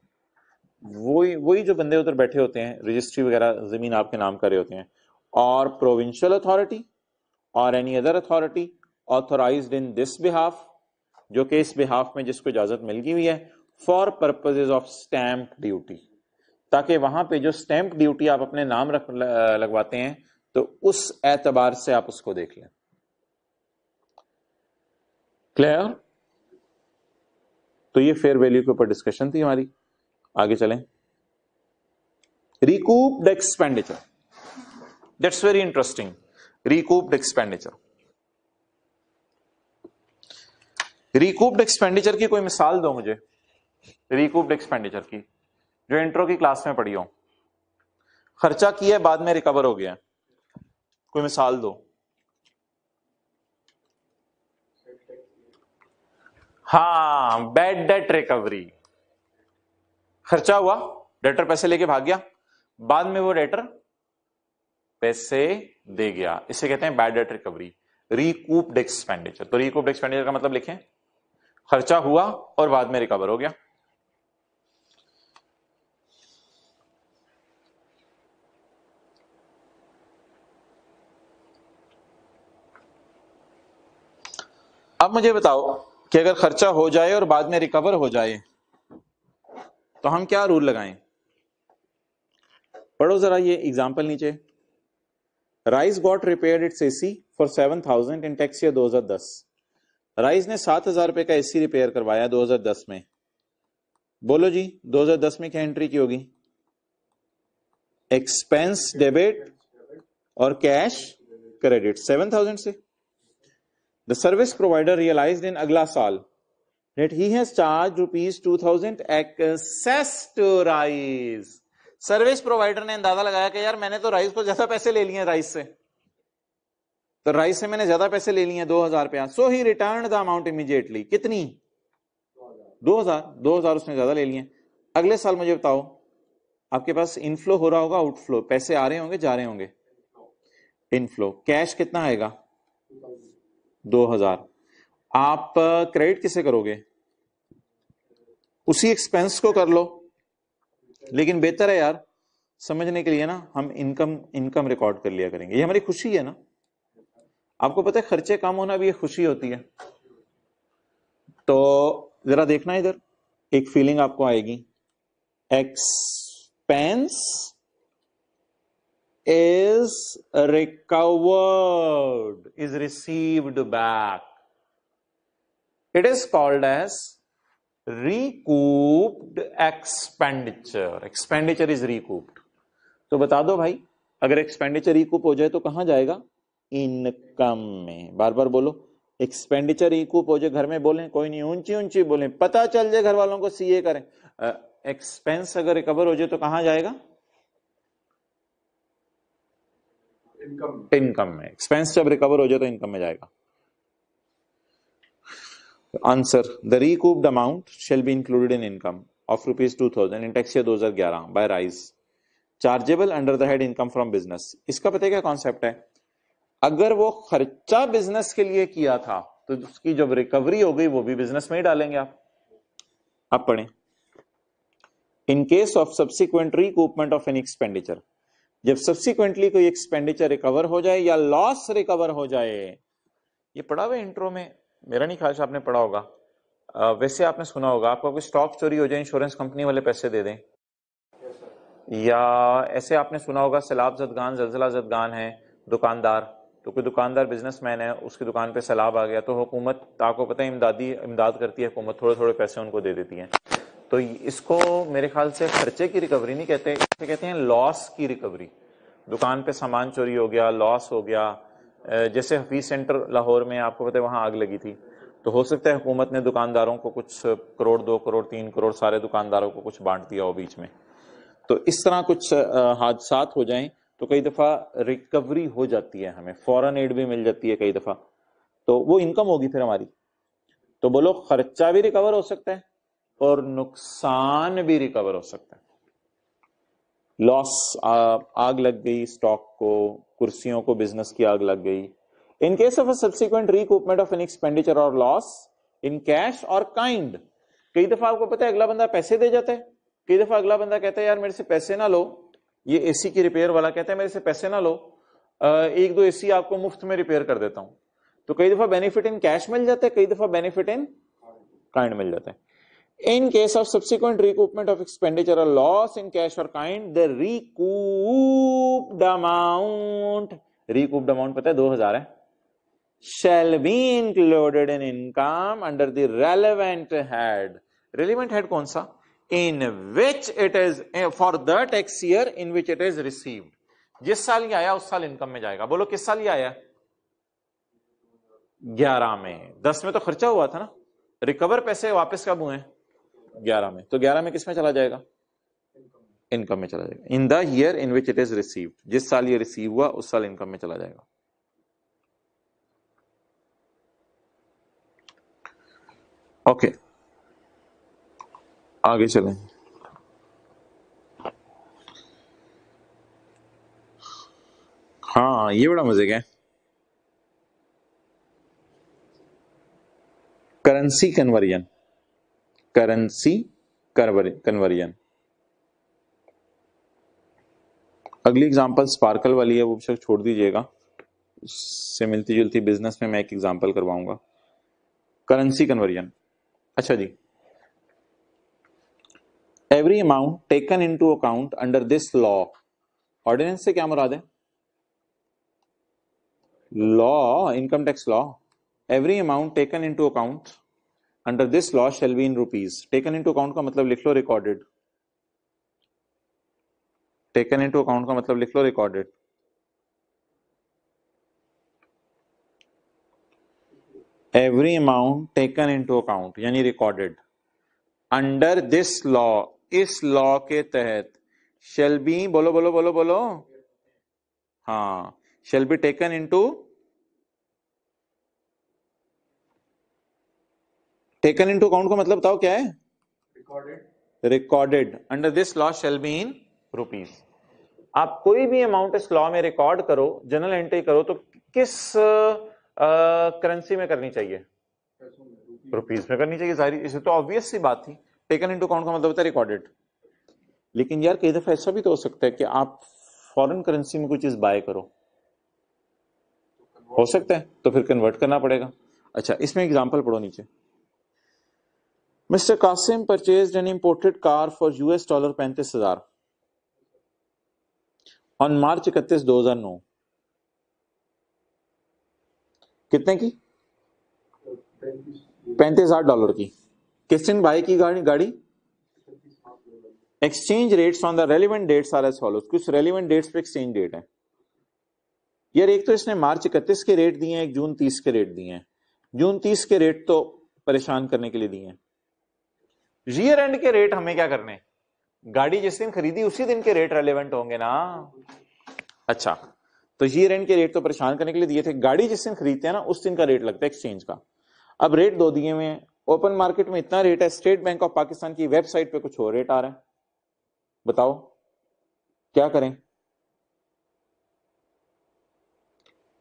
Speaker 1: वही वही जो बंदे उधर बैठे होते हैं रजिस्ट्री वगैरह जमीन आपके नाम करे होते हैं और प्रोविंशियल अथॉरिटी और any other authority authorise in this behalf जो कि इस बिहाफ में जिसको इजाजत मिल गई हुई है for purposes of stamp duty ताकि वहां पे जो स्टैंप ड्यूटी आप अपने नाम रख लगवाते हैं तो उस एतबार से आप उसको देख लें क्लियर तो ये फेयर वैल्यू के ऊपर डिस्कशन थी हमारी आगे चलें recouped expenditure that's very interesting recouped expenditure recouped expenditure की कोई मिसाल दो मुझे रिकूप्ड एक्सपेंडिचर की जो इंट्रो की क्लास में पढ़ी हो खर्चा किया बाद में रिकवर हो गया कोई मिसाल दो हाँ बैड डेट रिकवरी खर्चा हुआ डेटर पैसे लेके भाग गया बाद में वो डेटर पैसे दे गया इसे कहते हैं bad debt recovery recouped expenditure तो रिकूप्ड एक्सपेंडिचर का मतलब लिखें खर्चा हुआ और बाद में रिकवर हो गया अब मुझे बताओ कि अगर खर्चा हो जाए और बाद में रिकवर हो जाए तो हम क्या रूल लगाएं पढ़ो जरा ये एग्जांपल नीचे Rais got repair its AC for seven thousand in tax हजार दस राइस ने सात हजार रुपए का एसी रिपेयर करवाया दो हजार दस में बोलो जी दो हजार दस में क्या एंट्री की होगी एक्सपेंस डेबिट और कैश क्रेडिट सेवन थाउजेंड से सर्विस प्रोवाइडर रियलाइज इन अगला साल saal that he has charged rupees 2000 excess to Rais service provider ने अंदाजा लगाया कि यार मैंने तो राइस को ज्यादा पैसे ले लिए राइस से तो राइस से मैंने ज्यादा पैसे ले लिए दो हजार रुपया so he return the amount immediately कितनी दो हजार दो हजार उसने ज्यादा ले लिए अगले साल मुझे बताओ आपके पास इनफ्लो हो रहा होगा आउटफ्लो पैसे आ रहे होंगे जा रहे होंगे इनफ्लो कैश कितना आएगा दो हजार आप क्रेडिट किसे करोगे उसी एक्सपेंस को कर लो लेकिन बेहतर है यार समझने के लिए ना हम इनकम इनकम रिकॉर्ड कर लिया करेंगे ये हमारी खुशी है ना आपको पता है खर्चे कम होना भी ये खुशी होती है तो जरा देखना इधर एक फीलिंग आपको आएगी expense is recovered, is received back. It is called as recouped expenditure. Expenditure is recouped. to bata do bhai agar expenditure recoup ho jaye to kahan jayega income mein bar bar bolo expenditure recoup हो जाए घर में बोले कोई नहीं ऊंची ऊंची बोले पता चल जाए घर वालों को सीए करें एक्सपेंस uh, अगर रिकवर हो जाए तो कहां जाएगा इनकम में एक्सपेंस जब रिकवर हो जाए तो इनकम में जाएगा answer the the amount shall be included in income of rupees two thousand in tax year 2011 by rise chargeable under the head income from business इसका पता क्या कॉन्सेप्ट है अगर वो खर्चा बिजनेस के लिए किया था तो उसकी जब रिकवरी हो गई वो भी बिजनेस में ही डालेंगे आप आप पढ़ें in case of subsequent recoupment of an expenditure जब सब्सिक्वेंटली कोई एक्सपेंडिचर रिकवर हो जाए या लॉस रिकवर हो जाए ये पढ़ा हुआ इंट्रो में मेरा नहीं ख्याल से आपने पढ़ा होगा आ, वैसे आपने सुना होगा आपका कोई स्टॉक चोरी हो जाए इंश्योरेंस कंपनी वाले पैसे दे दें yes, या ऐसे आपने सुना होगा सैलाब जदगान जलजिला जदगान है दुकानदार तो कोई दुकानदार बिजनेसमैन है उसकी दुकान पे सैलाब आ गया तो हुकूमत आपको पता है इमदादी इमदाद करती है हुकूमत थोड़े थोड़े पैसे उनको दे देती है तो इसको मेरे ख्याल से खर्चे की रिकवरी नहीं कहते इसे कहते हैं लॉस की रिकवरी दुकान पे सामान चोरी हो गया लॉस हो गया जैसे हफीज सेंटर लाहौर में आपको पता है वहाँ आग लगी थी तो हो सकता है हुकूमत ने दुकानदारों को कुछ करोड़ दो करोड़ तीन करोड़ सारे दुकानदारों को कुछ बांट दिया हो बीच में तो इस तरह कुछ हादसा हो जाएं तो कई दफ़ा रिकवरी हो जाती है हमें फ़ॉरन एड भी मिल जाती है कई दफ़ा तो वो इनकम होगी फिर हमारी तो बोलो खर्चा भी रिकवर हो सकता है और नुकसान भी रिकवर हो सकता है लॉस आग लग गई स्टॉक को कुर्सियों को बिजनेस की आग लग गई in case of a subsequent recoupment of an expenditure और लॉस इन कैश और काइंड कई दफा आपको पता है अगला बंदा पैसे दे जाता है कई दफा अगला बंदा कहता है यार मेरे से पैसे ना लो ये एसी की रिपेयर वाला कहता है मेरे से पैसे ना लो एक दो एसी आपको मुफ्त में रिपेयर कर देता हूं तो कई दफा बेनिफिट इन कैश मिल जाता है कई दफा बेनिफिट इन काइंड मिल जाता है In case of subsequent recoupment of expenditure or loss in cash or kind, the recouped amount, recouped amount पता है 2000 है, shall be included in income under the relevant head. Relevant head कौन सा? In which it is for the tax year in which it is received. जिस साल ये आया उस साल इनकम में जाएगा बोलो किस साल ये आया ग्यारह में दस में तो खर्चा हुआ था ना रिकवर पैसे वापस कब हुए हैं ग्यारह में तो ग्यारह में किस में चला जाएगा इनकम में चला जाएगा in the year in which it is received जिस साल ये रिसीव हुआ उस साल इनकम में चला जाएगा ओके okay. आगे चले हाँ ये बड़ा मजे का करेंसी कन्वर्जन करेंसी कन्वर्जन अगली एग्जांपल स्पार्कल वाली है वो शख्स छोड़ दीजिएगा उससे मिलती जुलती बिजनेस में मैं एक एग्जांपल करवाऊंगा करेंसी कन्वर्जन अच्छा जी every amount taken into account under this law ordinance से क्या मुराद है law income tax law every amount taken into account under this law shall be in rupees taken in account का मतलब लिख लो रिकॉर्डेड टेकन इन अकाउंट का मतलब लिख लो recorded every amount taken into account यानी रिकॉर्डेड अंडर दिस लॉ इस लॉ के तहत शेल बी बोलो बोलो बोलो बोलो हाँ shall be taken into taken to account का मतलब बताओ क्या है recorded under this law shall be in rupees आप कोई भी अमाउंट इस लॉ में रिकॉर्ड करो जनरल एंट्री करो तो किस करेंसी में करनी चाहिए रुपीज में करनी चाहिए जारी इसे तो ऑब्वियस सी बात थी टेकन इनटू अकाउंट का मतलब होता है रिकॉर्डेड लेकिन यार कई दफा ऐसा भी तो हो सकता है कि आप फॉरेन करेंसी में कोई चीज बाय करो हो सकता है तो फिर कन्वर्ट करना पड़ेगा अच्छा इसमें एग्जांपल पढ़ो नीचे Mr. Qasim purchased an imported car for US dollar 35,000 on March 31, 2009. कितने की पैंतीस हजार डॉलर की किस दिन बाई की गाड़ी गाड़ी exchange rates on the relevant dates are as follows कुछ रेलिवेंट डेट्स पे एक्सचेंज डेट है यार एक तो इसने मार्च इकतीस के रेट दिए हैं एक जून तीस के रेट दिए हैं जून तीस के रेट तो परेशान करने के लिए दिए हैं रियर एंड के रेट हमें क्या करने गाड़ी जिस दिन खरीदी उसी दिन के रेट रेलिवेंट होंगे ना अच्छा तो रियर एंड के रेट तो परेशान करने के लिए दिए थे गाड़ी जिस दिन खरीदते हैं ना उस दिन का रेट लगता है एक्सचेंज का अब रेट दो दिए हुए हैं ओपन मार्केट में इतना रेट है स्टेट बैंक ऑफ पाकिस्तान की वेबसाइट पे कुछ और रेट आ रहा है बताओ क्या करें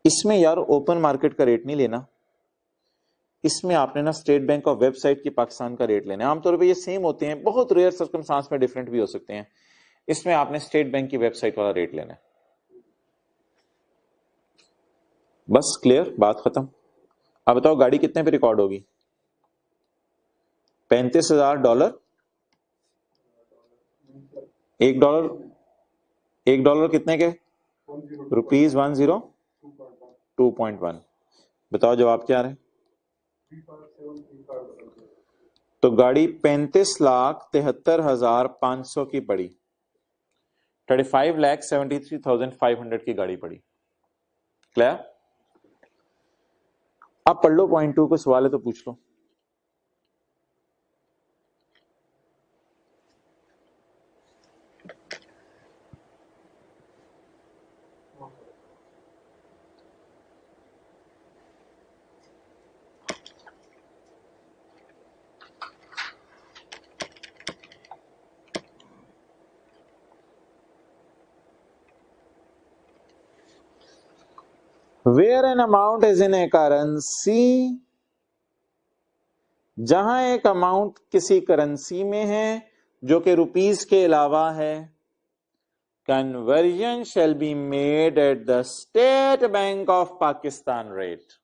Speaker 1: इसमें यार ओपन मार्केट का रेट नहीं लेना इसमें आपने ना स्टेट बैंक और वेबसाइट की पाकिस्तान का रेट लेना है आमतौर पर ये सेम होते हैं बहुत रेयर सर्कमस्टांस में डिफरेंट भी हो सकते हैं इसमें आपने स्टेट बैंक की वेबसाइट वाला रेट लेना है बस क्लियर बात खत्म अब बताओ गाड़ी कितने पे रिकॉर्ड होगी पैंतीस हजार डॉलर एक डॉलर एक डॉलर कितने के rupees one zero two point one बताओ जवाब क्या आ रहे तो गाड़ी पैंतीस लाख तिहत्तर हजार पांच सौ की पड़ी thirty five lakh seventy three thousand five hundred की गाड़ी पड़ी क्लियर आप पढ़ लो पॉइंट टू को सवाल है तो पूछ लो where an amount is in a currency जहां एक अमाउंट किसी करेंसी में है जो कि रुपीज के अलावा है conversion shall be made at the State Bank of Pakistan rate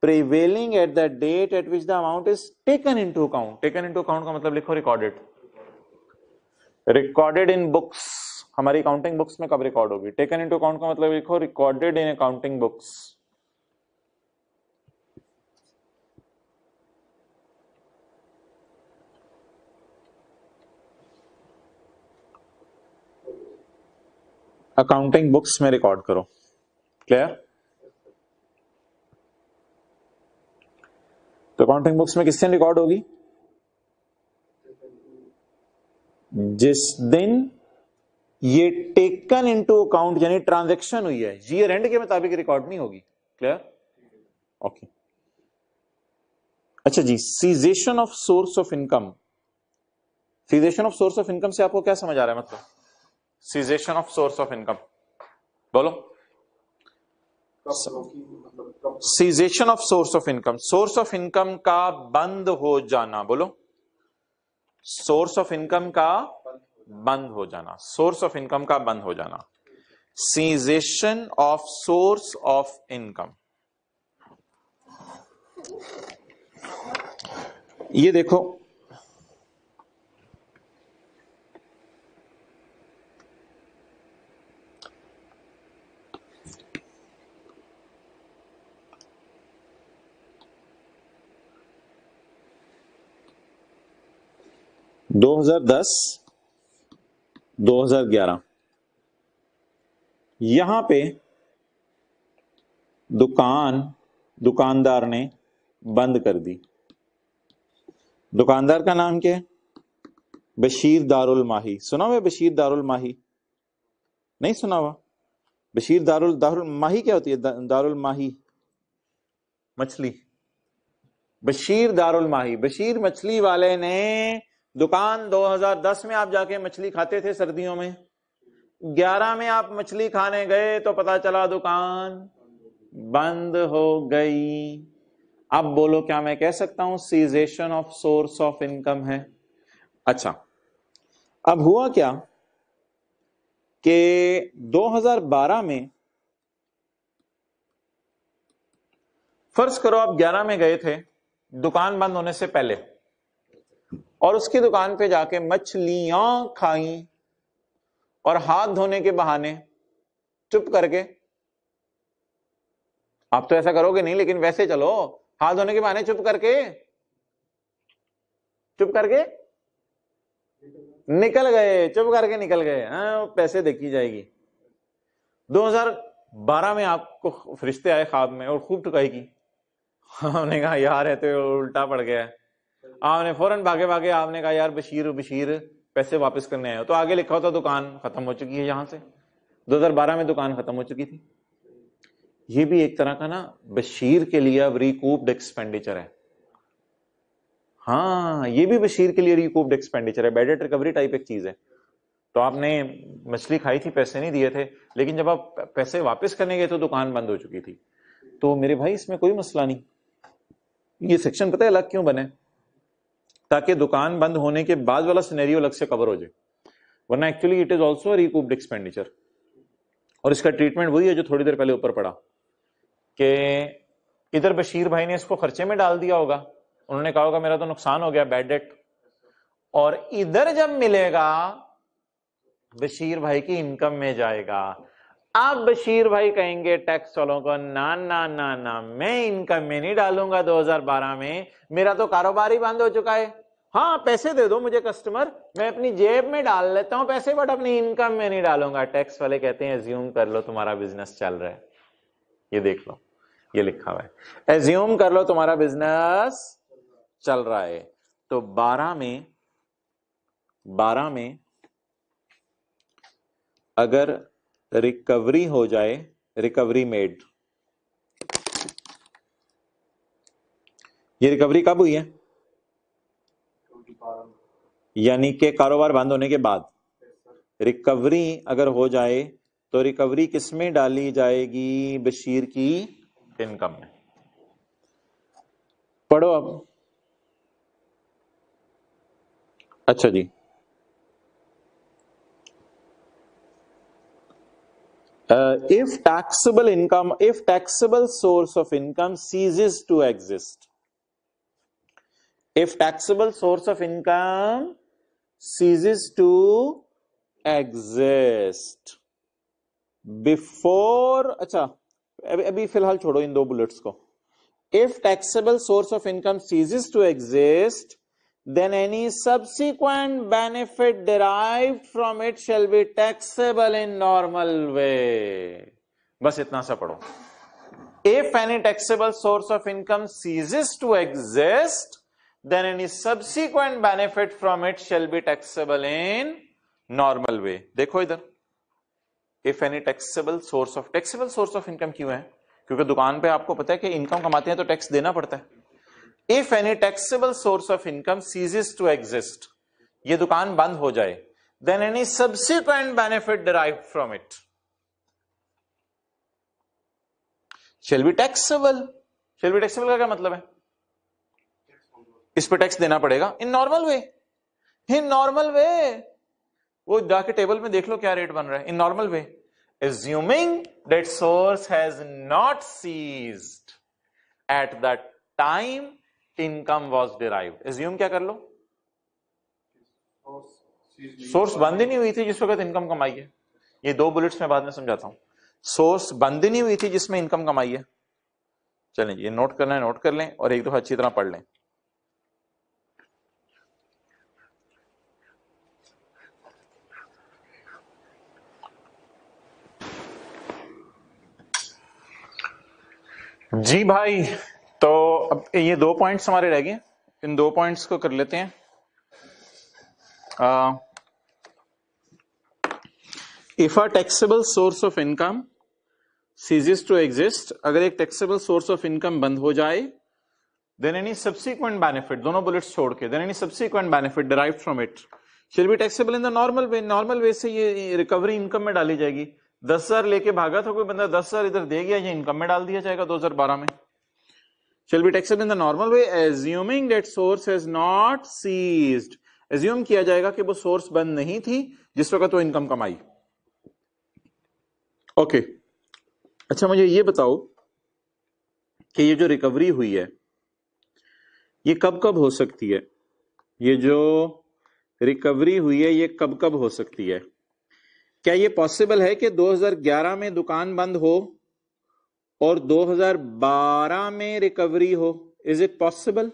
Speaker 1: prevailing at the date at which the amount is taken into account taken into account का मतलब लिखो रिकॉर्डेड रिकॉर्डेड इन बुक्स हमारी accounting books में कब record होगी taken into account का मतलब लिखो recorded in accounting books accounting books में रिकॉर्ड करो क्लियर तो अकाउंटिंग बुक्स में किससे रिकॉर्ड होगी जिस दिन ये टेकन इनटू अकाउंट यानी ट्रांजैक्शन हुई है जीयर एंड के मुताबिक रिकॉर्ड नहीं होगी क्लियर ओके अच्छा जी cessation of source of income cessation of source of income से आपको क्या समझ आ रहा है मतलब cessation of source of income बोलो cessation of source of income source of income का बंद हो जाना बोलो सोर्स ऑफ इनकम का बंद हो जाना सोर्स ऑफ इनकम का बंद हो जाना cessation of source of income ये देखो दो हजार दस 2011 यहां पे दुकान दुकानदार ने बंद कर दी दुकानदार का नाम क्या है बशीर दारुल माही सुना हुआ बशीर दारुल माही नहीं सुना हुआ बशीर दारुल दारुल माही क्या होती है दारुल माही मछली बशीर दारुल माही बशीर मछली वाले ने दुकान 2010 में आप जाके मछली खाते थे सर्दियों में 11 में आप मछली खाने गए तो पता चला दुकान बंद हो गई अब बोलो क्या मैं कह सकता हूं cessation of source of income है अच्छा अब हुआ क्या कि 2012 में फर्ज करो आप 11 में गए थे दुकान बंद होने से पहले और उसकी दुकान पे जाके मछलियां खाई और हाथ धोने के बहाने चुप करके आप तो ऐसा करोगे नहीं लेकिन वैसे चलो हाथ धोने के बहाने चुप करके चुप करके निकल गए चुप करके निकल गए हाँ पैसे देखी जाएगी 2012 में आपको फरिश्ते आए ख्वाब में और खूब ठुकाएगी हमने कहा यार है तो उल्टा पड़ गया है आपने फौरन भागे भागे आपने कहा यार बशीर बशीर पैसे वापस करने आए हो तो आगे लिखा होता दुकान खत्म हो चुकी है यहां से 2012 में दुकान खत्म हो चुकी थी ये भी एक तरह का ना बशीर के लिए अब रिकूप्ड एक्सपेंडिचर है हाँ ये भी बशीर के लिए रिकूप्ड एक्सपेंडिचर है बेडेट रिकवरी टाइप एक चीज है तो आपने मछली खाई थी पैसे नहीं दिए थे लेकिन जब आप पैसे वापस करने गए तो दुकान बंद हो चुकी थी तो मेरे भाई इसमें कोई मसला नहीं ये सेक्शन पता है अलग क्यों बने ताकि दुकान बंद होने के बाद वाला सिनेरियो अलग से कवर हो जाए वरना actually it is also recouped expenditure और इसका ट्रीटमेंट वही है जो थोड़ी देर पहले ऊपर पड़ा कि इधर बशीर भाई ने इसको खर्चे में डाल दिया होगा उन्होंने कहा होगा मेरा तो नुकसान हो गया बैड डेट और इधर जब मिलेगा बशीर भाई की इनकम में जाएगा आप बशीर भाई कहेंगे टैक्स वालों को ना ना ना ना मैं इनकम में नहीं डालूंगा 2012 में मेरा तो कारोबार ही बंद हो चुका है हाँ पैसे दे दो मुझे कस्टमर मैं अपनी जेब में डाल लेता हूं पैसे बट अपनी इनकम में नहीं डालूंगा टैक्स वाले कहते हैं एज्यूम कर लो तुम्हारा बिजनेस चल रहा है ये देख लो ये लिखा हुआ है एज्यूम कर लो तुम्हारा बिजनेस चल रहा है तो बारह में बारह में अगर रिकवरी हो जाए रिकवरी मेड ये रिकवरी कब हुई है यानी कि कारोबार बंद होने के बाद रिकवरी अगर हो जाए तो रिकवरी किसमें डाली जाएगी बशीर की इनकम में पढ़ो अब अच्छा जी if taxable income if taxable source of income ceases to exist if taxable source of income ceases to exist before अच्छा अभी अभी फिलहाल छोड़ो इन दो बुलेट्स को if taxable source of income ceases to exist then any subsequent benefit derived from it shall be taxable in normal way बस इतना सा पढ़ो if any taxable source of income ceases to exist then any subsequent benefit from it shall be taxable in normal way देखो इधर if any taxable source of taxable source of income क्यों है क्योंकि दुकान पे आपको पता है कि इनकम कमाते हैं तो टैक्स देना पड़ता है If any taxable source of income ceases to exist, ये दुकान बंद हो जाए then any subsequent benefit derived from it shall be taxable. Shall be taxable का क्या मतलब है इस पे टैक्स देना पड़ेगा इन नॉर्मल वे इन नॉर्मल वे वो जाके टेबल में देख लो क्या रेट बन रहा है in normal way assuming that source has not ceased at the time income was derived assume क्या कर लो सोर्स बंद ही नहीं हुई थी जिस वक्त इनकम कमाई है ये दो बुलेट्स में बाद में समझाता हूं सोर्स बंद ही नहीं हुई थी जिसमें इनकम कमाई है चलें ये नोट करना है नोट कर लें और एक दफा अच्छी तरह पढ़ लें जी भाई तो अब ये दो पॉइंट्स हमारे रह गए इन दो पॉइंट्स को कर लेते हैं if a taxable source of income ceases to exist अगर एक टैक्सेबल सोर्स ऑफ इनकम बंद हो जाए देन एनी सब्सिक्वेंट बेनिफिट दोनों बुलेट्स छोड़ के then any subsequent benefit derive from it shall be taxable in the normal way normal way से ये रिकवरी इनकम में डाली जाएगी दस हजार लेके भागा था कोई बंदा दस हजार इधर दे गया ये इनकम में डाल दिया जाएगा दो हजार बारह में shall be taxed in the normal way assuming that source has not ceased assume किया जाएगा कि वो सोर्स बंद नहीं थी जिस वक्त वो इनकम कमाई ओके okay. अच्छा मुझे ये बताओ कि ये जो रिकवरी हुई है ये कब कब हो सकती है ये जो रिकवरी हुई है ये कब कब हो सकती है क्या ये पॉसिबल है कि 2011 में दुकान बंद हो और 2012 में रिकवरी हो इज इट पॉसिबल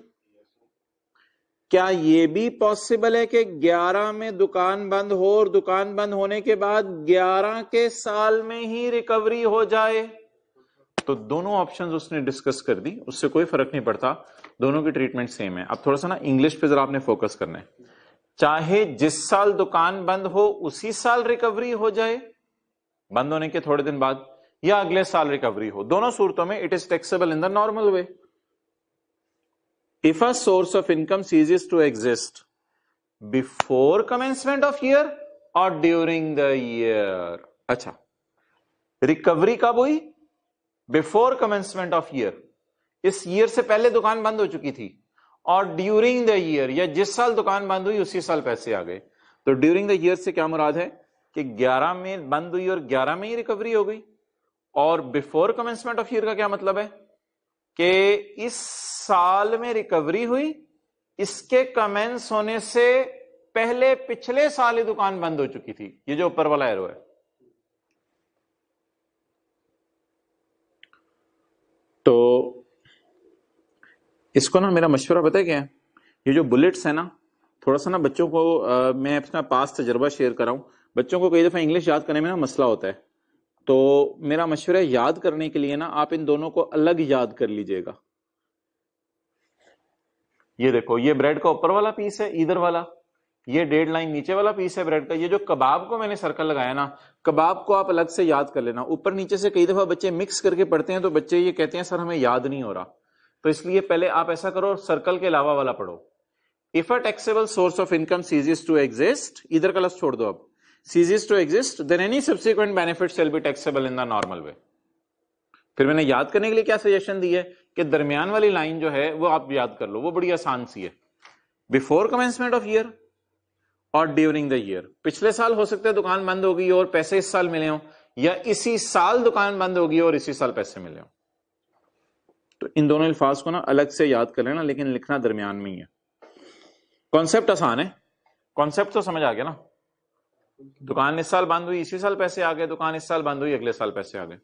Speaker 1: क्या ये भी पॉसिबल है कि 11 में दुकान बंद हो और दुकान बंद होने के बाद 11 के साल में ही रिकवरी हो जाए तो दोनों ऑप्शंस उसने डिस्कस कर दी उससे कोई फर्क नहीं पड़ता दोनों की ट्रीटमेंट सेम है अब थोड़ा सा ना इंग्लिश पे जरा आपने फोकस करना है चाहे जिस साल दुकान बंद हो उसी साल रिकवरी हो जाए बंद होने के थोड़े दिन बाद या अगले साल रिकवरी हो दोनों सूरतों में it is taxable in the normal way if a source of income ceases to exist before commencement of year और ड्यूरिंग द ईयर अच्छा रिकवरी कब हुई बिफोर कमेंसमेंट ऑफ ईयर इस ईयर से पहले दुकान बंद हो चुकी थी और ड्यूरिंग द ईयर या जिस साल दुकान बंद हुई उसी साल पैसे आ गए तो ड्यूरिंग द ईयर से क्या मुराद है कि 11 में बंद हुई और 11 में ही रिकवरी हो गई और बिफोर कमेंसमेंट ऑफ ईयर का क्या मतलब है कि इस साल में रिकवरी हुई इसके कमेंस होने से पहले पिछले साल ही दुकान बंद हो चुकी थी ये जो ऊपर वाला एरो है तो इसको ना मेरा मशवरा पता है क्या है ये जो बुलेट्स है ना थोड़ा सा ना बच्चों को आ, मैं अपना पास तजर्बा शेयर हूँ बच्चों को कई दफ़ा इंग्लिश याद करने में ना मसला होता है तो मेरा मशवरा याद करने के लिए ना आप इन दोनों को अलग याद कर लीजिएगा ये देखो ये ब्रेड का ऊपर वाला पीस है इधर वाला ये डेढ़ लाइन नीचे वाला पीस है ब्रेड का ये जो कबाब को मैंने सर्कल लगाया ना कबाब को आप अलग से याद कर लेना ऊपर नीचे से कई दफा बच्चे मिक्स करके पढ़ते हैं तो बच्चे ये कहते हैं सर हमें याद नहीं हो रहा तो इसलिए पहले आप ऐसा करो सर्कल के अलावा वाला पढ़ो if a taxable source of income ceases to exist इधर लफ्स छोड़ दो अब ceases to exist then any subsequent benefit shall be taxable in the normal way फिर मैंने याद करने के लिए क्या सजेशन दी है कि दरमियान वाली लाइन जो है वो आप याद कर लो वो बड़ी आसान सी है बिफोर कमेंसमेंट ऑफ ईयर और ड्यूरिंग द ईयर पिछले साल हो सकता है दुकान बंद होगी और पैसे इस साल मिले हो या इसी साल दुकान बंद होगी और इसी साल पैसे मिले हो तो इन दोनों अल्फाज को ना अलग से याद कर लेना लेकिन लिखना दरमियान में ही है कॉन्सेप्ट आसान है कॉन्सेप्ट तो समझ आ गया ना दुकान इस साल बंद हुई इसी साल पैसे आ गए दुकान इस साल बंद हुई अगले साल पैसे आ गए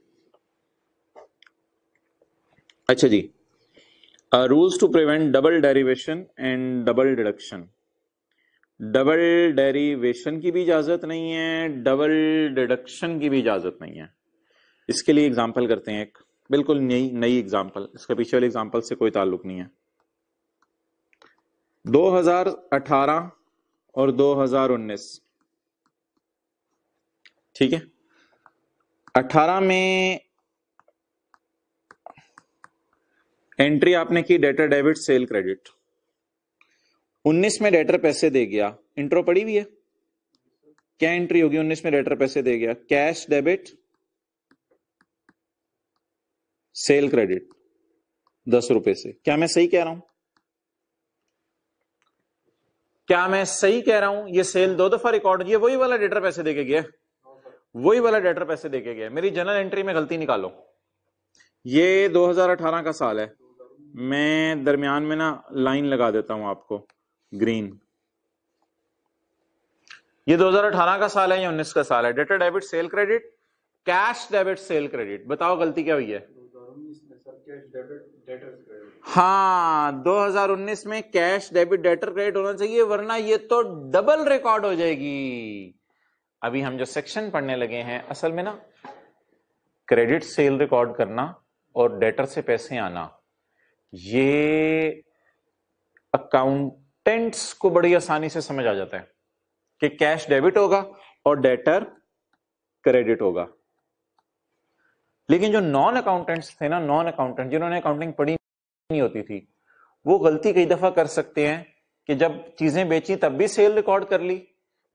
Speaker 1: अच्छा जी rules to prevent double derivation and double deduction double derivation की भी इजाजत नहीं है डबल डिडक्शन की भी इजाजत नहीं है इसके लिए एग्जाम्पल करते हैं एक बिल्कुल नई नई एग्जाम्पल इसके पीछे वाली एग्जाम्पल से कोई ताल्लुक नहीं है 2018 और 2019 ठीक है 18 में एंट्री आपने की डेटर डेबिट सेल क्रेडिट 19 में डेटर पैसे दे गया इंट्रो पड़ी हुई है क्या एंट्री होगी 19 में डेटर पैसे दे गया कैश डेबिट सेल क्रेडिट दस रुपए से क्या मैं सही कह रहा हूं क्या मैं सही कह रहा हूं ये सेल दो दफा रिकॉर्ड ये वही वाला डेटर पैसे देके गया वही वाला डेटर पैसे देके गया मेरी जनरल एंट्री में गलती निकालो ये 2018 का साल है मैं दरमियान में ना लाइन लगा देता हूं आपको ग्रीन ये 2018 का साल है या 19 का साल है debtor debit sale credit cash debit sale credit बताओ गलती क्या हुई है हाँ 2019 में कैश डेबिट डेटर क्रेडिट होना चाहिए वरना ये तो डबल रिकॉर्ड हो जाएगी अभी हम जो सेक्शन पढ़ने लगे हैं असल में ना क्रेडिट सेल रिकॉर्ड करना और डेटर से पैसे आना ये अकाउंटेंट्स को बड़ी आसानी से समझ आ जाता है कि कैश डेबिट होगा और डेटर क्रेडिट होगा लेकिन जो नॉन अकाउंटेंट्स थे ना नॉन अकाउंटेंट जिन्होंने अकाउंटिंग पढ़ी नहीं होती थी वो गलती कई दफा कर सकते हैं कि जब चीजें बेची तब भी सेल रिकॉर्ड कर ली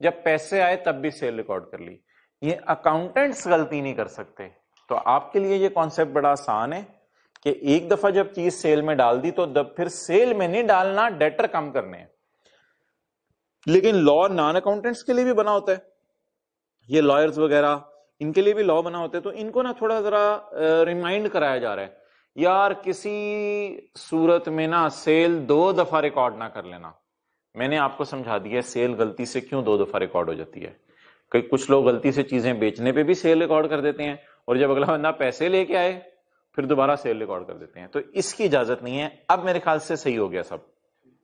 Speaker 1: जब पैसे आए तब भी सेल रिकॉर्ड कर ली ये अकाउंटेंट्स गलती नहीं कर सकते तो आपके लिए ये कॉन्सेप्ट बड़ा आसान है कि एक दफा जब चीज सेल में डाल दी तो दब फिर सेल में नहीं डालना डेटर कम करने है लेकिन लॉ नॉन अकाउंटेंट्स के लिए भी बना होता है ये लॉयर्स वगैरह इनके लिए भी लॉ बना होता है तो इनको ना थोड़ा जरा रिमाइंड कराया जा रहा है यार किसी सूरत में ना सेल दो दफा रिकॉर्ड ना कर लेना मैंने आपको समझा दिया सेल गलती से क्यों दो दफा रिकॉर्ड हो जाती है कई कुछ लोग गलती से चीजें बेचने पे भी सेल रिकॉर्ड कर देते हैं और जब अगला बंदा पैसे लेके आए फिर दोबारा सेल रिकॉर्ड कर देते हैं तो इसकी इजाजत नहीं है अब मेरे ख्याल से सही हो गया सब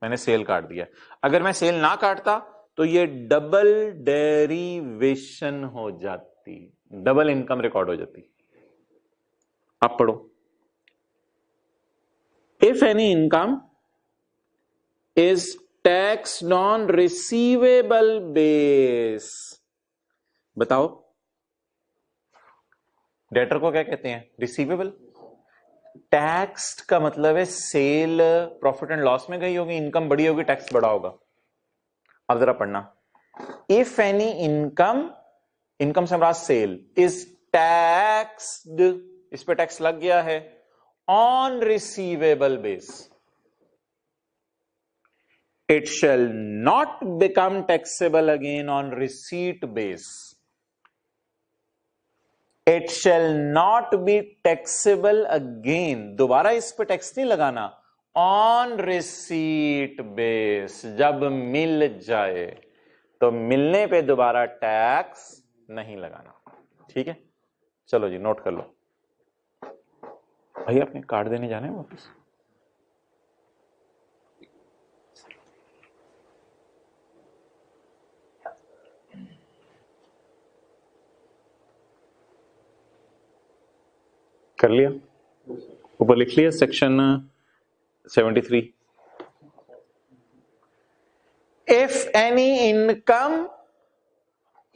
Speaker 1: मैंने सेल काट दिया अगर मैं सेल ना काटता तो ये डबल डेरीवेशन हो जाती डबल इनकम रिकॉर्ड हो जाती आप पढ़ो if any income is tax non receivable base बताओ डेटर को क्या कहते हैं रिसीवेबल टैक्स का मतलब है सेल प्रॉफिट एंड लॉस में गई होगी इनकम बड़ी होगी टैक्स बड़ा होगा अब जरा पढ़ना इफ एनी इनकम इनकम से हमारा सेल इज टैक्सड इस पे टैक्स लग गया है on receivable base it shall not become taxable again on receipt base it shall not be taxable again दोबारा इस पे टैक्स नहीं लगाना ऑन रिसीट बेस जब मिल जाए तो मिलने पे दोबारा टैक्स नहीं लगाना ठीक है चलो जी नोट कर लो भाई आपने कार्ड देने जाना है वापस कर लिया ऊपर लिख लिया section seventy three if any income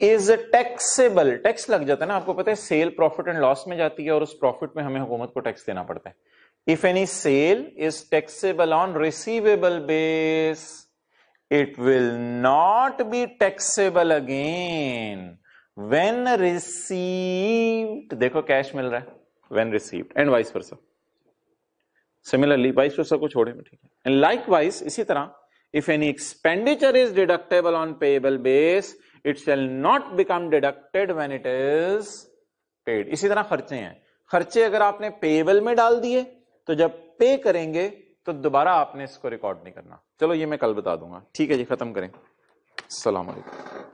Speaker 1: is taxable tax लग जाता है ना आपको पता है सेल प्रॉफिट एंड लॉस में जाती है और उस प्रॉफिट में हमें हुकूमत को टैक्स देना पड़ता है if any sale is taxable on receivable base it will not be taxable again when receive देखो कैश मिल रहा है वेन रिसीव एंड वाइस पर सिमिलरली वाइस पर को छोड़े ठीक है एंड लाइक वाइस इसी तरह if any expenditure is deductible on payable based it shall not become deducted when it is paid इसी तरह खर्चे हैं खर्चे अगर आपने पेबल में डाल दिए तो जब पे करेंगे तो दोबारा आपने इसको रिकॉर्ड नहीं करना चलो ये मैं कल बता दूंगा ठीक है जी खत्म करें सलामकुम